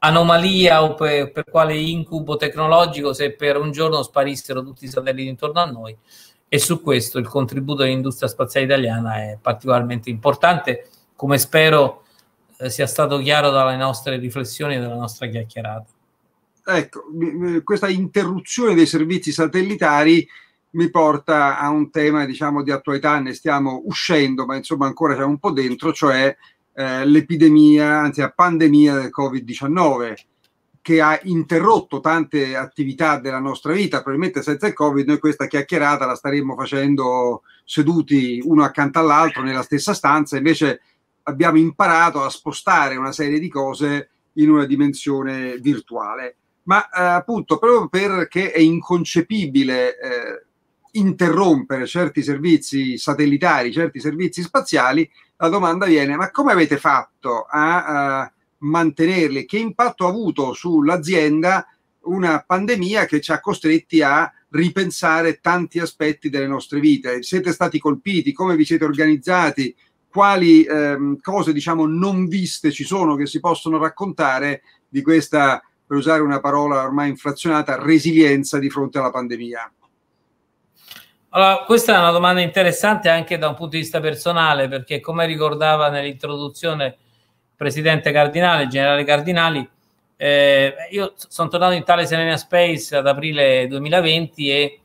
[SPEAKER 3] anomalia o per, per quale incubo tecnologico se per un giorno sparissero tutti i satelliti intorno a noi e su questo il contributo dell'industria spaziale italiana è particolarmente importante, come spero eh, sia stato chiaro dalle nostre riflessioni e dalla nostra chiacchierata.
[SPEAKER 1] Ecco, questa interruzione dei servizi satellitari mi porta a un tema diciamo di attualità, ne stiamo uscendo, ma insomma ancora siamo un po' dentro, cioè eh, l'epidemia, anzi la pandemia del Covid-19 che ha interrotto tante attività della nostra vita, probabilmente senza il Covid noi questa chiacchierata la staremmo facendo seduti uno accanto all'altro nella stessa stanza, invece abbiamo imparato a spostare una serie di cose in una dimensione virtuale. Ma eh, appunto proprio perché è inconcepibile eh, interrompere certi servizi satellitari, certi servizi spaziali, la domanda viene ma come avete fatto a... a eh, mantenerle. Che impatto ha avuto sull'azienda una pandemia che ci ha costretti a ripensare tanti aspetti delle nostre vite? Siete stati colpiti? Come vi siete organizzati? Quali ehm, cose diciamo non viste ci sono che si possono raccontare di questa, per usare una parola ormai inflazionata, resilienza di fronte alla pandemia?
[SPEAKER 3] Allora, questa è una domanda interessante anche da un punto di vista personale, perché come ricordava nell'introduzione presidente Cardinale, generale Cardinali. Eh, io sono tornato in Thales Serena Space ad aprile 2020 e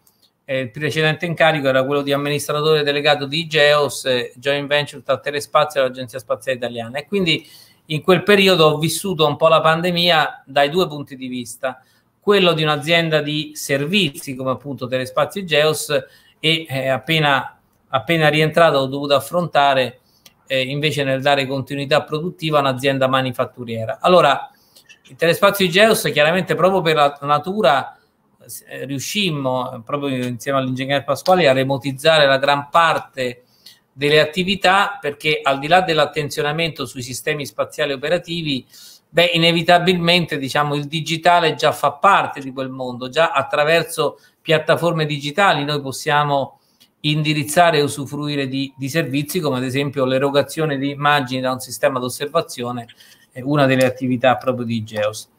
[SPEAKER 3] eh, il precedente incarico era quello di amministratore delegato di Geos, eh, Joint Venture tra Telespazio e l'Agenzia Spaziale Italiana. E quindi in quel periodo ho vissuto un po' la pandemia dai due punti di vista, quello di un'azienda di servizi come appunto Telespazio IGEOS e eh, appena, appena rientrato ho dovuto affrontare eh, invece nel dare continuità produttiva a un'azienda manifatturiera. Allora, il telespazio IGEOS chiaramente proprio per la natura eh, riuscimmo proprio insieme all'ingegnere Pasquale a remotizzare la gran parte delle attività perché al di là dell'attenzionamento sui sistemi spaziali operativi beh, inevitabilmente diciamo, il digitale già fa parte di quel mondo, già attraverso piattaforme digitali noi possiamo indirizzare e usufruire di, di servizi come ad esempio l'erogazione di immagini da un sistema d'osservazione, è una delle attività proprio di Geos.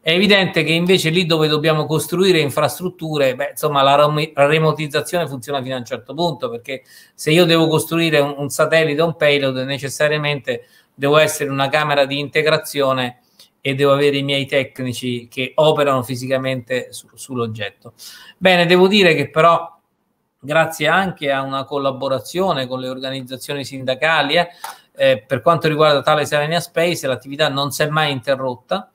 [SPEAKER 3] È evidente che invece lì dove dobbiamo costruire infrastrutture, beh, insomma, la, remotizzazione funziona fino a un certo punto, perché se io devo costruire un, un satellite o un payload, necessariamente devo essere una camera di integrazione e devo avere i miei tecnici che operano fisicamente su- sull'oggetto. Bene, devo dire che però grazie anche a una collaborazione con le organizzazioni sindacali. Eh. eh, per quanto riguarda tale Serenia Space, l'attività non si è mai interrotta.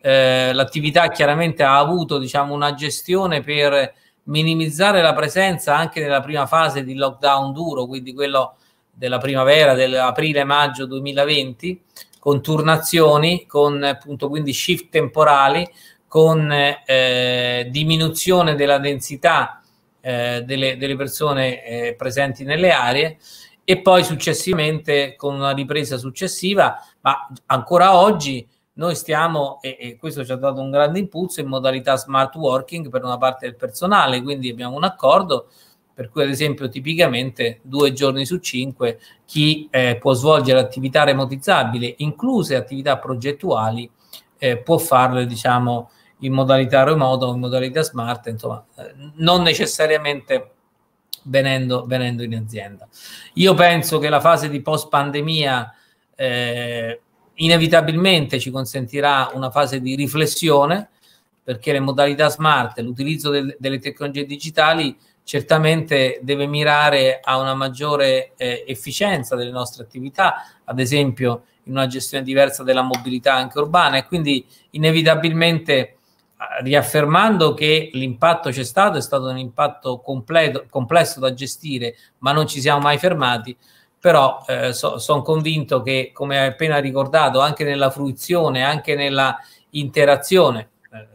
[SPEAKER 3] Eh, l'attività chiaramente ha avuto diciamo, una gestione per minimizzare la presenza anche nella prima fase di lockdown duro, quindi quello della primavera, dell'aprile-maggio 2020, con turnazioni, con appunto quindi shift temporali, con eh, diminuzione della densità eh, delle, delle, persone eh, presenti nelle aree e poi successivamente con una ripresa successiva, ma ancora oggi noi stiamo, e, e, questo ci ha dato un grande impulso, in modalità smart working per una parte del personale, quindi abbiamo un accordo per cui ad esempio tipicamente due giorni su cinque chi eh, può svolgere attività remotizzabili, incluse attività progettuali, eh, può farle diciamo in modalità remoto o in modalità smart, insomma, eh, non necessariamente venendo, venendo in azienda. Io penso che la fase di post pandemia eh, inevitabilmente ci consentirà una fase di riflessione perché le modalità smart, l'utilizzo del, delle tecnologie digitali certamente deve mirare a una maggiore eh, efficienza delle nostre attività, ad esempio in una gestione diversa della mobilità anche urbana e quindi inevitabilmente riaffermando che l'impatto c'è stato, è stato un impatto completo, complesso da gestire, ma non ci siamo mai fermati, però eh, so, sono convinto che, come hai appena ricordato, anche nella fruizione, anche nella interazione, eh,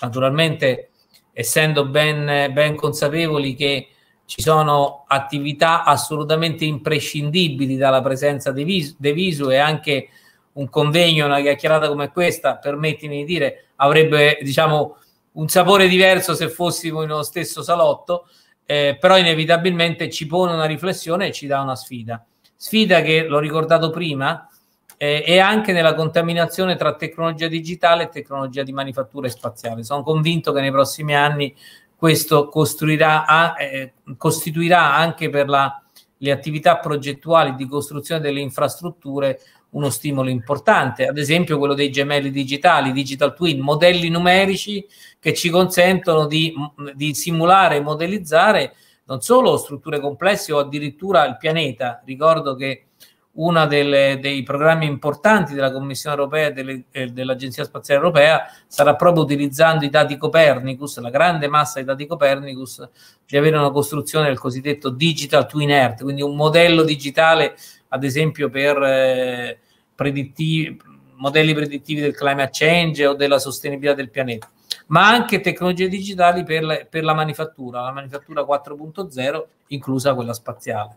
[SPEAKER 3] naturalmente essendo ben, ben consapevoli che ci sono attività assolutamente imprescindibili dalla presenza di visu, di e anche un convegno, una chiacchierata come questa, permettimi di dire, avrebbe diciamo un sapore diverso se fossimo in uno stesso salotto, eh, però inevitabilmente ci pone una riflessione e ci dà una sfida. Sfida che, l'ho ricordato prima, eh, è anche nella contaminazione tra tecnologia digitale e tecnologia di manifattura e spaziale. Sono convinto che nei prossimi anni questo a, eh, costituirà anche per la, le attività progettuali di costruzione delle infrastrutture uno stimolo importante, ad esempio quello dei gemelli digitali, digital twin, modelli numerici che ci consentono di, mm, di simulare e modellizzare non solo strutture complesse o addirittura il pianeta. Ricordo che uno dei programmi importanti della Commissione europea e delle, eh, dell'Agenzia Spaziale Europea sarà proprio utilizzando i dati Copernicus, la grande massa di dati Copernicus, di avere una costruzione del cosiddetto Digital Twin Earth, quindi un modello digitale, ad esempio, per eh, predittivi, modelli predittivi del climate change o della sostenibilità del pianeta, ma anche tecnologie digitali per la, per la manifattura, la manifattura 4.0, inclusa quella spaziale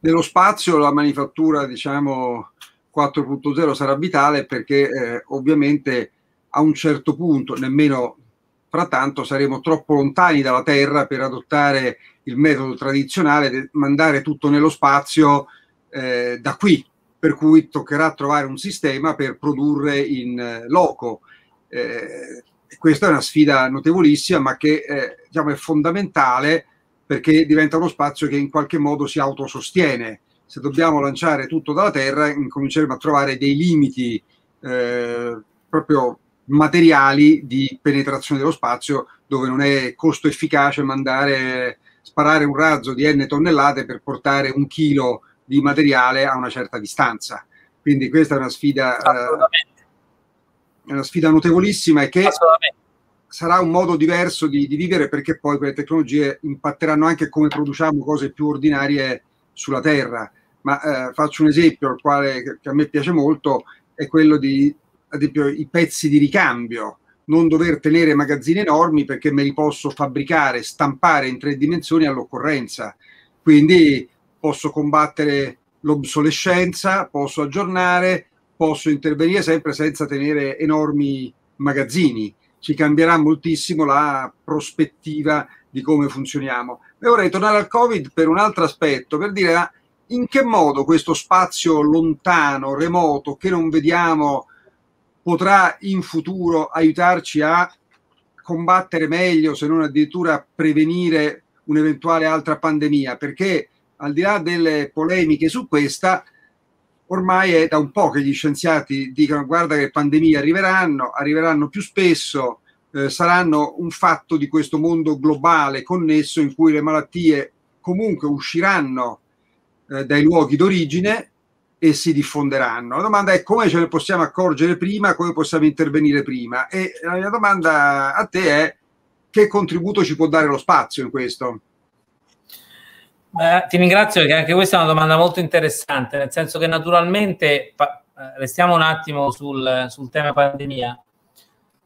[SPEAKER 1] nello spazio la manifattura, diciamo, 4.0 sarà vitale perché eh, ovviamente a un certo punto, nemmeno frattanto saremo troppo lontani dalla Terra per adottare il metodo tradizionale di mandare tutto nello spazio eh, da qui, per cui toccherà trovare un sistema per produrre in eh, loco. Eh, questa è una sfida notevolissima, ma che eh, diciamo, è fondamentale perché diventa uno spazio che in qualche modo si autosostiene. Se dobbiamo lanciare tutto dalla Terra, incominceremo a trovare dei limiti eh, proprio materiali di penetrazione dello spazio dove non è costo efficace mandare sparare un razzo di n tonnellate per portare un chilo di materiale a una certa distanza. Quindi questa è una sfida, eh, una sfida notevolissima e che sarà un modo diverso di, di, vivere perché poi quelle tecnologie impatteranno anche come produciamo cose più ordinarie sulla Terra. Ma eh, faccio un esempio al quale che a me piace molto, è quello di ad esempio i pezzi di ricambio, non dover tenere magazzini enormi perché me li posso fabbricare, stampare in tre dimensioni all'occorrenza. Quindi posso combattere l'obsolescenza, posso aggiornare, posso intervenire sempre senza tenere enormi magazzini ci cambierà moltissimo la prospettiva di come funzioniamo. E vorrei tornare al Covid per un altro aspetto, per dire in che modo questo spazio lontano, remoto, che non vediamo, potrà in futuro aiutarci a combattere meglio, se non addirittura prevenire un'eventuale altra pandemia, perché al di là delle polemiche su questa, ormai è da un po' che gli scienziati dicono guarda che pandemie arriveranno, arriveranno più spesso, eh, saranno un fatto di questo mondo globale connesso in cui le malattie comunque usciranno eh, dai luoghi d'origine e si diffonderanno. La domanda è come ce ne possiamo accorgere prima, come possiamo intervenire prima e la mia domanda a te è che contributo ci può dare lo spazio in questo?
[SPEAKER 3] Beh, ti ringrazio perché anche questa è una domanda molto interessante, nel senso che naturalmente pa- eh, restiamo un attimo sul, sul tema pandemia.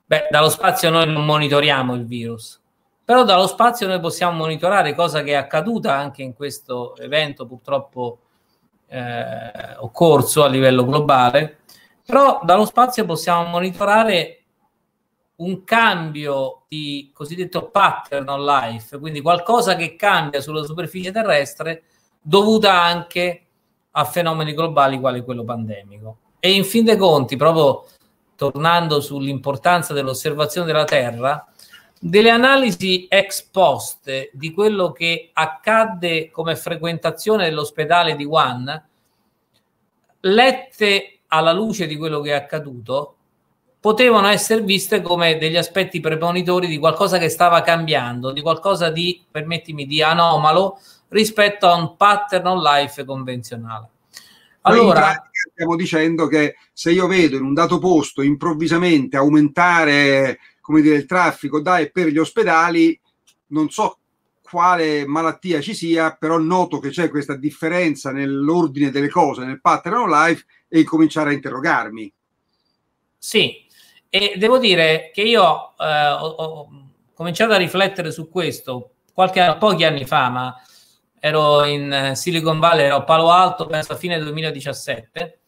[SPEAKER 3] Beh, dallo spazio noi non monitoriamo il virus, però dallo spazio noi possiamo monitorare cosa che è accaduta anche in questo evento purtroppo eh, occorso a livello globale, però dallo spazio possiamo monitorare un cambio di cosiddetto pattern on life, quindi qualcosa che cambia sulla superficie terrestre dovuta anche a fenomeni globali quali quello pandemico. E in fin dei conti, proprio tornando sull'importanza dell'osservazione della Terra, delle analisi ex post di quello che accadde come frequentazione dell'ospedale di Wuhan, lette alla luce di quello che è accaduto, potevano essere viste come degli aspetti premonitori di qualcosa che stava cambiando, di qualcosa di, permettimi, di anomalo rispetto a un pattern on life convenzionale. Allora,
[SPEAKER 1] stiamo dicendo che se io vedo in un dato posto improvvisamente aumentare come dire, il traffico da e per gli ospedali, non so quale malattia ci sia, però noto che c'è questa differenza nell'ordine delle cose, nel pattern on life e cominciare a interrogarmi.
[SPEAKER 3] Sì, e devo dire che io eh, ho, ho, cominciato a riflettere su questo qualche, pochi anni fa, ma ero in eh, Silicon Valley, ero a Palo Alto, penso a fine 2017,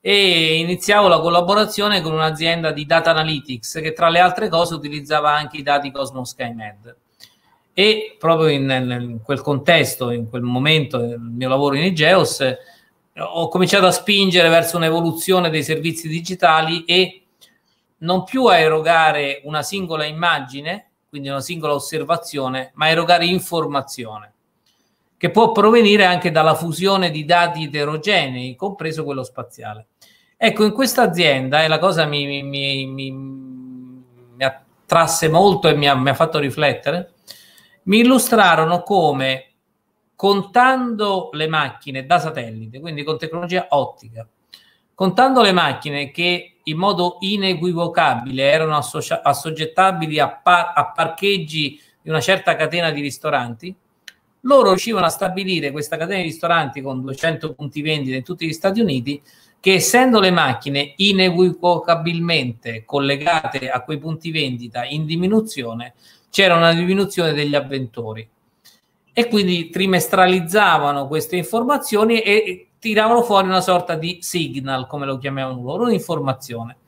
[SPEAKER 3] e iniziavo la collaborazione con un'azienda di data analytics che tra le altre cose utilizzava anche i dati Cosmos SkyMed. E proprio in, in quel contesto, in quel momento, nel mio lavoro in Igeos, ho cominciato a spingere verso un'evoluzione dei servizi digitali e non più a erogare una singola immagine, quindi una singola osservazione, ma a erogare informazione, che può provenire anche dalla fusione di dati eterogenei, compreso quello spaziale. Ecco, in questa azienda, e la cosa mi, mi, mi, mi attrasse molto e mi ha, mi ha fatto riflettere, mi illustrarono come contando le macchine da satellite, quindi con tecnologia ottica, contando le macchine che in modo inequivocabile erano associa- assoggettabili a, par- a parcheggi di una certa catena di ristoranti, loro riuscivano a stabilire questa catena di ristoranti con 200 punti vendita in tutti gli Stati Uniti che essendo le macchine inequivocabilmente collegate a quei punti vendita in diminuzione, c'era una diminuzione degli avventori e quindi trimestralizzavano queste informazioni e tiravano fuori una sorta di signal, come lo chiamavano loro, un'informazione.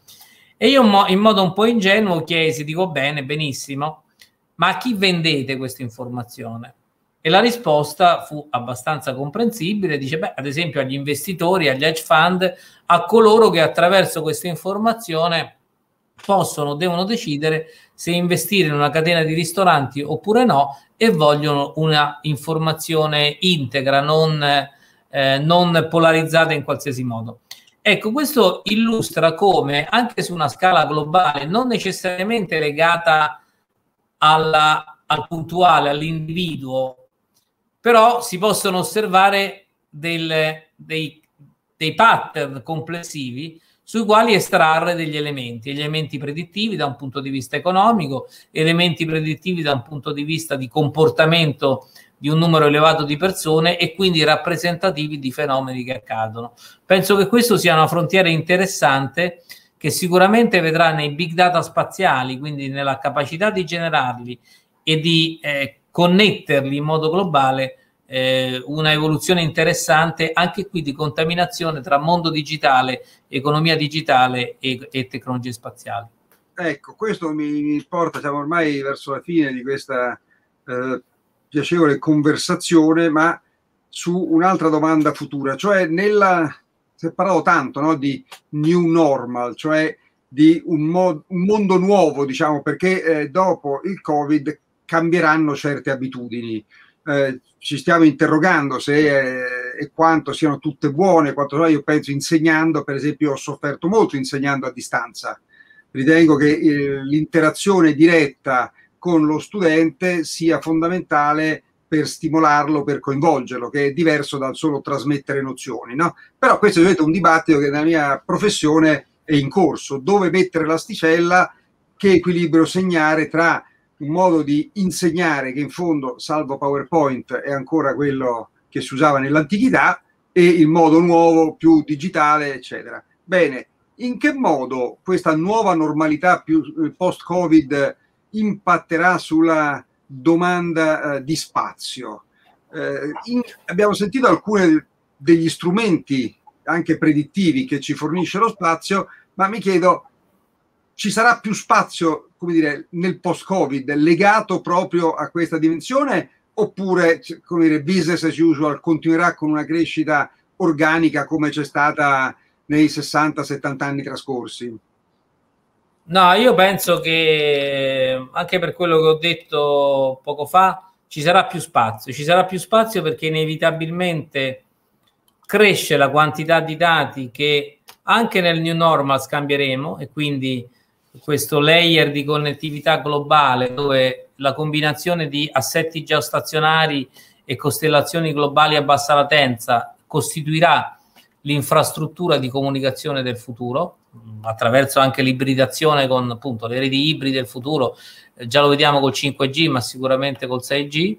[SPEAKER 3] E io in modo un po' ingenuo chiesi, dico bene, benissimo, ma a chi vendete questa informazione? E la risposta fu abbastanza comprensibile, dice, beh, ad esempio agli investitori, agli hedge fund, a coloro che attraverso questa informazione possono, devono decidere se investire in una catena di ristoranti oppure no e vogliono una informazione integra, non eh, non polarizzata in qualsiasi modo. Ecco, questo illustra come anche su una scala globale, non necessariamente legata alla, al puntuale, all'individuo, però si possono osservare del, dei, dei pattern complessivi sui quali estrarre degli elementi, elementi predittivi da un punto di vista economico, elementi predittivi da un punto di vista di comportamento di un numero elevato di persone e quindi rappresentativi di fenomeni che accadono. Penso che questa sia una frontiera interessante che sicuramente vedrà nei big data spaziali, quindi nella capacità di generarli e di eh, connetterli in modo globale, eh, una evoluzione interessante anche qui di contaminazione tra mondo digitale, economia digitale e, e tecnologie spaziali.
[SPEAKER 1] Ecco, questo mi, mi porta, siamo ormai verso la fine di questa eh, piacevole conversazione, ma su un'altra domanda futura, cioè nella, si è parlato tanto no, di new normal, cioè di un, mod, un mondo nuovo, diciamo, perché eh, dopo il Covid cambieranno certe abitudini. Eh, ci stiamo interrogando se eh, e quanto siano tutte buone, quanto no, io penso insegnando, per esempio ho sofferto molto insegnando a distanza. Ritengo che eh, l'interazione diretta con lo studente sia fondamentale per stimolarlo, per coinvolgerlo, che è diverso dal solo trasmettere nozioni. No? Però questo è un dibattito che nella mia professione è in corso, dove mettere l'asticella, che equilibrio segnare tra un modo di insegnare che in fondo, salvo PowerPoint, è ancora quello che si usava nell'antichità, e il modo nuovo, più digitale, eccetera. Bene, in che modo questa nuova normalità più eh, post-Covid impatterà sulla domanda eh, di spazio. Eh, in, abbiamo sentito alcuni degli strumenti anche predittivi che ci fornisce lo spazio, ma mi chiedo, ci sarà più spazio, come dire, nel post-Covid legato proprio a questa dimensione oppure, come dire, business as usual continuerà con una crescita organica come c'è stata nei 60-70 anni trascorsi?
[SPEAKER 3] No, io penso che anche per quello che ho detto poco fa ci sarà più spazio, ci sarà più spazio perché inevitabilmente cresce la quantità di dati che anche nel new normal scambieremo e quindi questo layer di connettività globale dove la combinazione di assetti geostazionari e costellazioni globali a bassa latenza costituirà l'infrastruttura di comunicazione del futuro, mm, attraverso anche l'ibridazione con appunto le reti ibride del futuro, eh, già lo vediamo col 5G, ma sicuramente col 6G.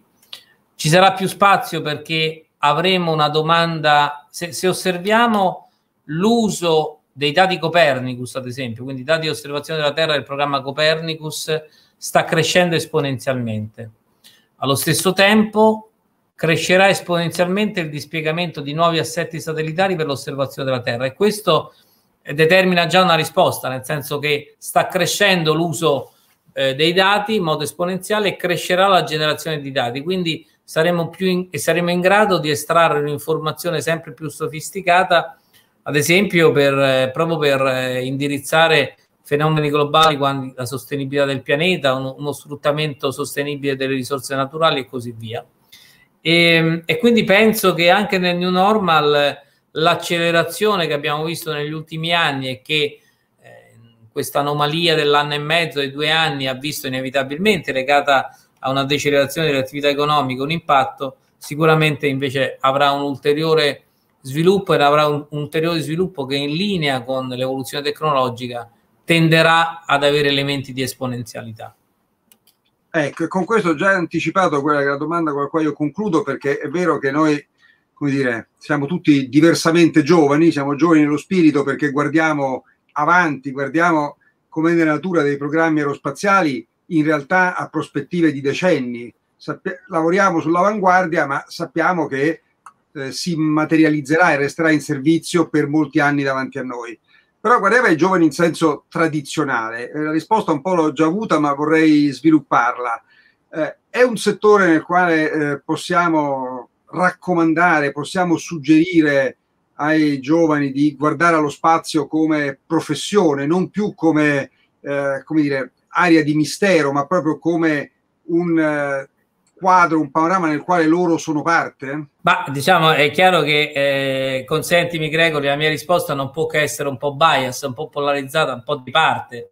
[SPEAKER 3] Ci sarà più spazio perché avremo una domanda, se, se osserviamo l'uso dei dati Copernicus, ad esempio, quindi dati di osservazione della Terra del programma Copernicus, sta crescendo esponenzialmente. Allo stesso tempo, crescerà esponenzialmente il dispiegamento di nuovi assetti satellitari per l'osservazione della Terra e questo determina già una risposta, nel senso che sta crescendo l'uso eh, dei dati in modo esponenziale e crescerà la generazione di dati, quindi saremo, più in, saremo in grado di estrarre un'informazione sempre più sofisticata, ad esempio per, eh, proprio per eh, indirizzare fenomeni globali quando la sostenibilità del pianeta, uno, uno sfruttamento sostenibile delle risorse naturali e così via. E, ehm, e, quindi penso che anche nel New Normal l'accelerazione che abbiamo visto negli ultimi anni e che eh, questa anomalia dell'anno e mezzo, dei due anni, ha visto inevitabilmente legata a una decelerazione dell'attività economica, un impatto, sicuramente invece avrà un ulteriore sviluppo e avrà un, un ulteriore sviluppo che in linea con l'evoluzione tecnologica tenderà ad avere elementi di esponenzialità.
[SPEAKER 1] Ecco, eh, e con questo ho già anticipato quella che la domanda con la quale io concludo, perché è vero che noi, come dire, siamo tutti diversamente giovani, siamo giovani nello spirito perché guardiamo avanti, guardiamo come nella natura dei programmi aerospaziali, in realtà a prospettive di decenni. Sapp- lavoriamo sull'avanguardia, ma sappiamo che eh, si materializzerà e resterà in servizio per molti anni davanti a noi. Però guardava ai giovani in senso tradizionale. Eh, la risposta un po' l'ho già avuta, ma vorrei svilupparla. Eh, è un settore nel quale eh, possiamo raccomandare, possiamo suggerire ai giovani di guardare allo spazio come professione, non più come, eh, come dire, area di mistero, ma proprio come un eh, quadro, un panorama nel quale loro sono parte? Ma
[SPEAKER 3] diciamo è chiaro che, eh, consentimi Gregori, la mia risposta non può che essere un po' bias, un po' polarizzata, un po' di parte,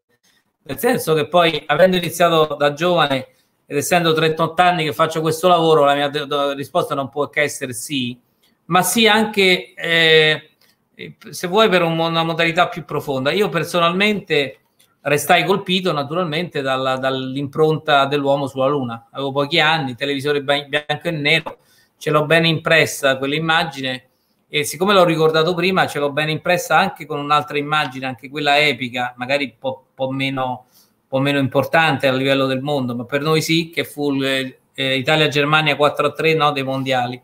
[SPEAKER 3] nel senso che poi avendo iniziato da giovane ed essendo 38 anni che faccio questo lavoro, la mia risposta non può che essere sì, ma sì anche, eh, se vuoi, per una modalità più profonda. Io personalmente restai colpito naturalmente dalla, dall'impronta dell'uomo sulla Luna. Avevo pochi anni, televisore bianco e nero, ce l'ho ben impressa quell'immagine e siccome l'ho ricordato prima, ce l'ho ben impressa anche con un'altra immagine, anche quella epica, magari un po', po', meno, po meno, importante a livello del mondo, ma per noi sì, che fu eh, eh Italia-Germania 4-3 no, dei mondiali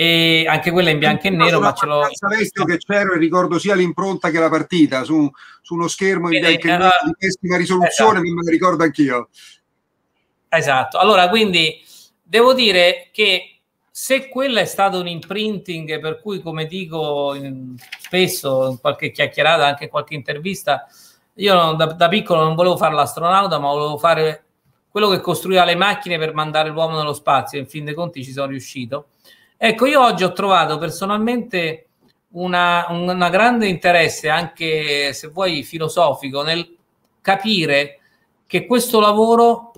[SPEAKER 3] e anche quella in bianco e nero. Ma ce
[SPEAKER 1] l'ho. Cazzavestio che c'era, ricordo sia l'impronta che la partita su, su uno schermo in bianco e nero di pessima risoluzione, esatto. me lo ricordo anch'io.
[SPEAKER 3] Esatto, allora quindi devo dire che se quella è stato un imprinting, per cui come dico in, spesso in qualche chiacchierata, anche in qualche intervista, io non, da, da piccolo non volevo fare l'astronauta, ma volevo fare quello che costruiva le macchine per mandare l'uomo nello spazio. In fin dei conti ci sono riuscito Ecco, io oggi ho trovato personalmente una, una grande interesse, anche se vuoi filosofico, nel capire che questo lavoro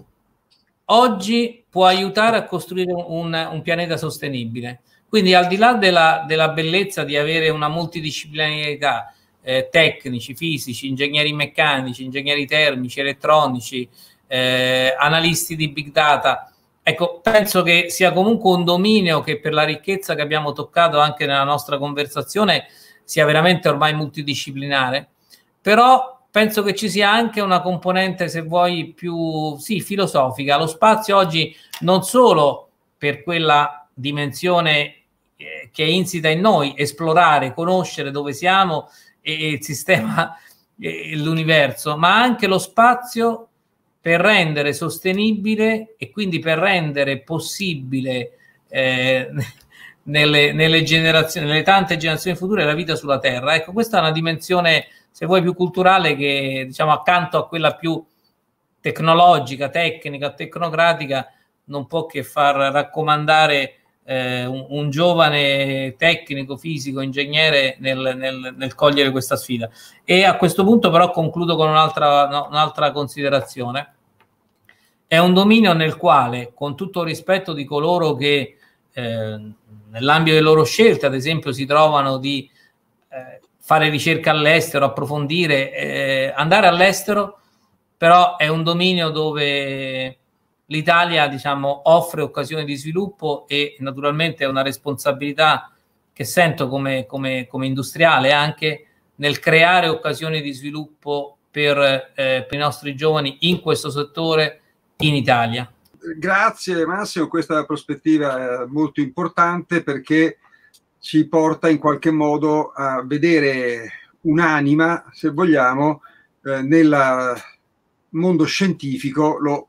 [SPEAKER 3] oggi può aiutare a costruire un, un pianeta sostenibile. Quindi al di là della, della bellezza di avere una multidisciplinarietà, eh, tecnici, fisici, ingegneri meccanici, ingegneri termici, elettronici, eh, analisti di big data, Ecco, penso che sia comunque un dominio che per la ricchezza che abbiamo toccato anche nella nostra conversazione sia veramente ormai multidisciplinare, però penso che ci sia anche una componente, se vuoi, più sì, filosofica. Lo spazio oggi non solo per quella dimensione eh, che è insita in noi, esplorare, conoscere dove siamo e, e il sistema eh, e l'universo, ma anche lo spazio per rendere sostenibile e quindi per rendere possibile eh, <laughs> nelle, nelle, generazioni, nelle tante generazioni future la vita sulla Terra. Ecco, questa è una dimensione, se vuoi, più culturale che, diciamo, accanto a quella più tecnologica, tecnica, tecnocratica, non può che far raccomandare eh, un, un, giovane tecnico, fisico, ingegnere nel, nel, nel, cogliere questa sfida. E a questo punto però concludo con un'altra, no, un'altra considerazione. È un dominio nel quale, con tutto il rispetto di coloro che eh, nell'ambito delle loro scelte, ad esempio, si trovano di eh, fare ricerca all'estero, approfondire, eh, andare all'estero, però è un dominio dove l'Italia diciamo, offre occasioni di sviluppo e naturalmente è una responsabilità che sento come, come, come industriale anche nel creare occasioni di sviluppo per, eh, per, i nostri giovani in questo settore in Italia.
[SPEAKER 1] Grazie Massimo, questa prospettiva è molto importante perché ci porta in qualche modo a vedere un'anima, se vogliamo, eh, nel mondo scientifico lo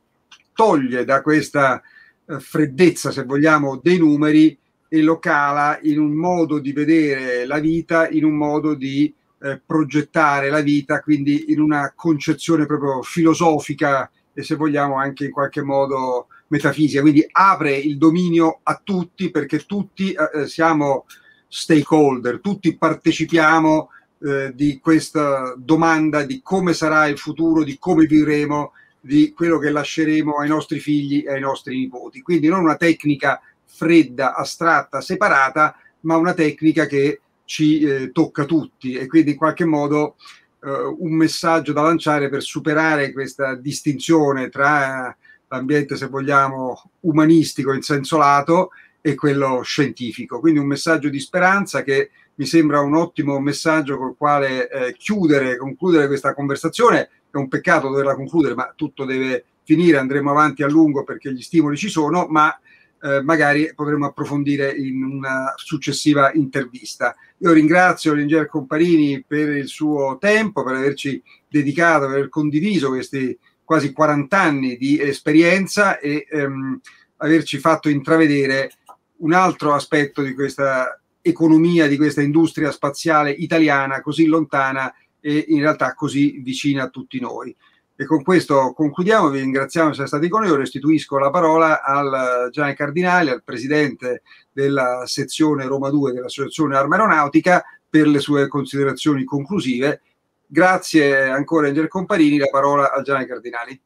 [SPEAKER 1] toglie da questa eh, freddezza, se vogliamo, dei numeri e lo cala in un modo di vedere la vita, in un modo di eh, progettare la vita, quindi in una concezione proprio filosofica e se vogliamo anche in qualche modo metafisica. Quindi apre il dominio a tutti perché tutti eh, eh siamo stakeholder, tutti partecipiamo eh, di questa domanda di come sarà il futuro, di come vivremo di quello che lasceremo ai nostri figli e ai nostri nipoti. Quindi non una tecnica fredda, astratta, separata, ma una tecnica che ci eh, tocca tutti e quindi in qualche modo eh, un messaggio da lanciare per superare questa distinzione tra l'ambiente, se vogliamo, umanistico in senso lato e quello scientifico. Quindi un messaggio di speranza che mi sembra un ottimo messaggio col quale eh, chiudere, concludere questa conversazione è un peccato doverla concludere, ma tutto deve finire, andremo avanti a lungo perché gli stimoli ci sono, ma eh, magari potremo approfondire in una successiva intervista. Io ringrazio Linger Comparini per il suo tempo, per averci dedicato, per aver condiviso questi quasi 40 anni di esperienza e ehm, averci fatto intravedere un altro aspetto di questa economia, di questa industria spaziale italiana così lontana e in realtà così vicina a tutti noi. E con questo concludiamo, vi ringraziamo per essere stati con noi, restituisco la parola al Gianni Cardinale, al presidente della sezione Roma 2 dell'Associazione Arma Aeronautica per le sue considerazioni conclusive. Grazie ancora Angel Comparini, la parola a Gianni Cardinali.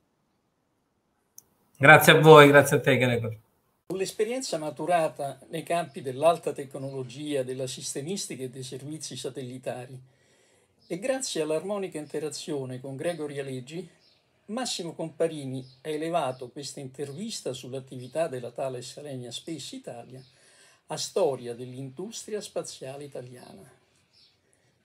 [SPEAKER 3] Grazie a voi, grazie a te Gregor.
[SPEAKER 2] Con l'esperienza maturata nei campi dell'alta tecnologia, della sistemistica e dei servizi satellitari, e grazie all'armonica interazione con Gregory Aleggi, Massimo Comparini ha elevato questa intervista sull'attività della Thales Salenia Space Italia a storia dell'industria spaziale italiana.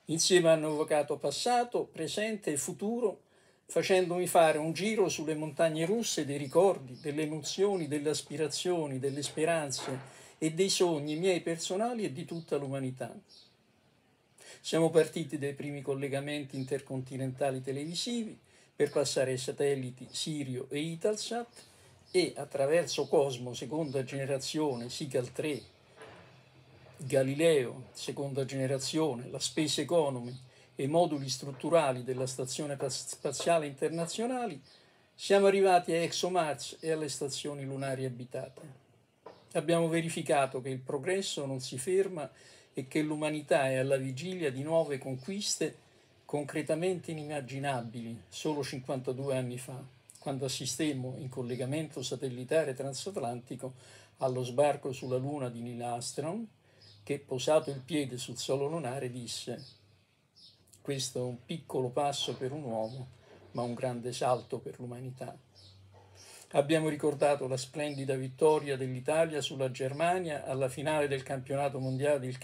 [SPEAKER 2] Insieme hanno evocato passato, presente e futuro, facendomi fare un giro sulle montagne russe dei ricordi, delle emozioni, delle aspirazioni, delle speranze e dei sogni miei personali e di tutta l'umanità. Siamo partiti dai primi collegamenti intercontinentali televisivi per passare ai satelliti Sirio e Italsat e attraverso Cosmo, seconda generazione, Sical 3, Galileo, seconda generazione, la Space Economy e i moduli strutturali della Stazione Spaziale Internazionale, siamo arrivati a ExoMars e alle stazioni lunari abitate. Abbiamo verificato che il progresso non si ferma e che l'umanità è alla vigilia di nuove conquiste concretamente inimmaginabili solo 52 anni fa, quando assistemmo in collegamento satellitare transatlantico allo sbarco sulla Luna di Neil Armstrong, che posato il piede sul suolo lunare disse questo è un piccolo passo per un uomo, ma un grande salto per l'umanità. Abbiamo ricordato la splendida vittoria dell'Italia sulla Germania alla finale del campionato mondiale di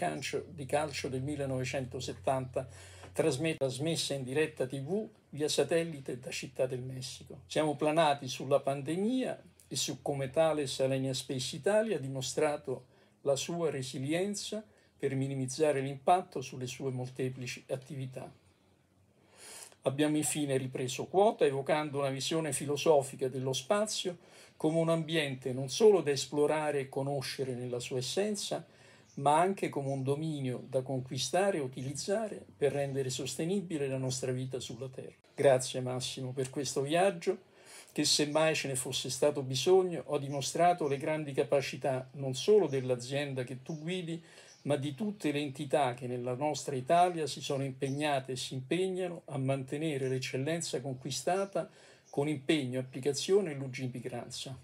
[SPEAKER 2] calcio, del 1970, trasmessa in diretta tv via satellite da Città del Messico. Siamo planati sulla pandemia e su come tale Salenia Space Italia ha dimostrato la sua resilienza per minimizzare l'impatto sulle sue molteplici attività. Abbiamo infine ripreso quota evocando una visione filosofica dello spazio come un ambiente non solo da esplorare e conoscere nella sua essenza, ma anche come un dominio da conquistare e utilizzare per rendere sostenibile la nostra vita sulla Terra. Grazie Massimo per questo viaggio che semmai ce ne fosse stato bisogno ho dimostrato le grandi capacità non solo dell'azienda che tu guidi, ma di tutte le entità che nella nostra Italia si sono impegnate e si impegnano a mantenere l'eccellenza conquistata con impegno, applicazione e lungimiranza.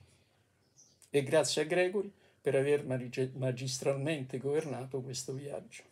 [SPEAKER 2] E grazie a Gregori per aver magistralmente governato questo viaggio.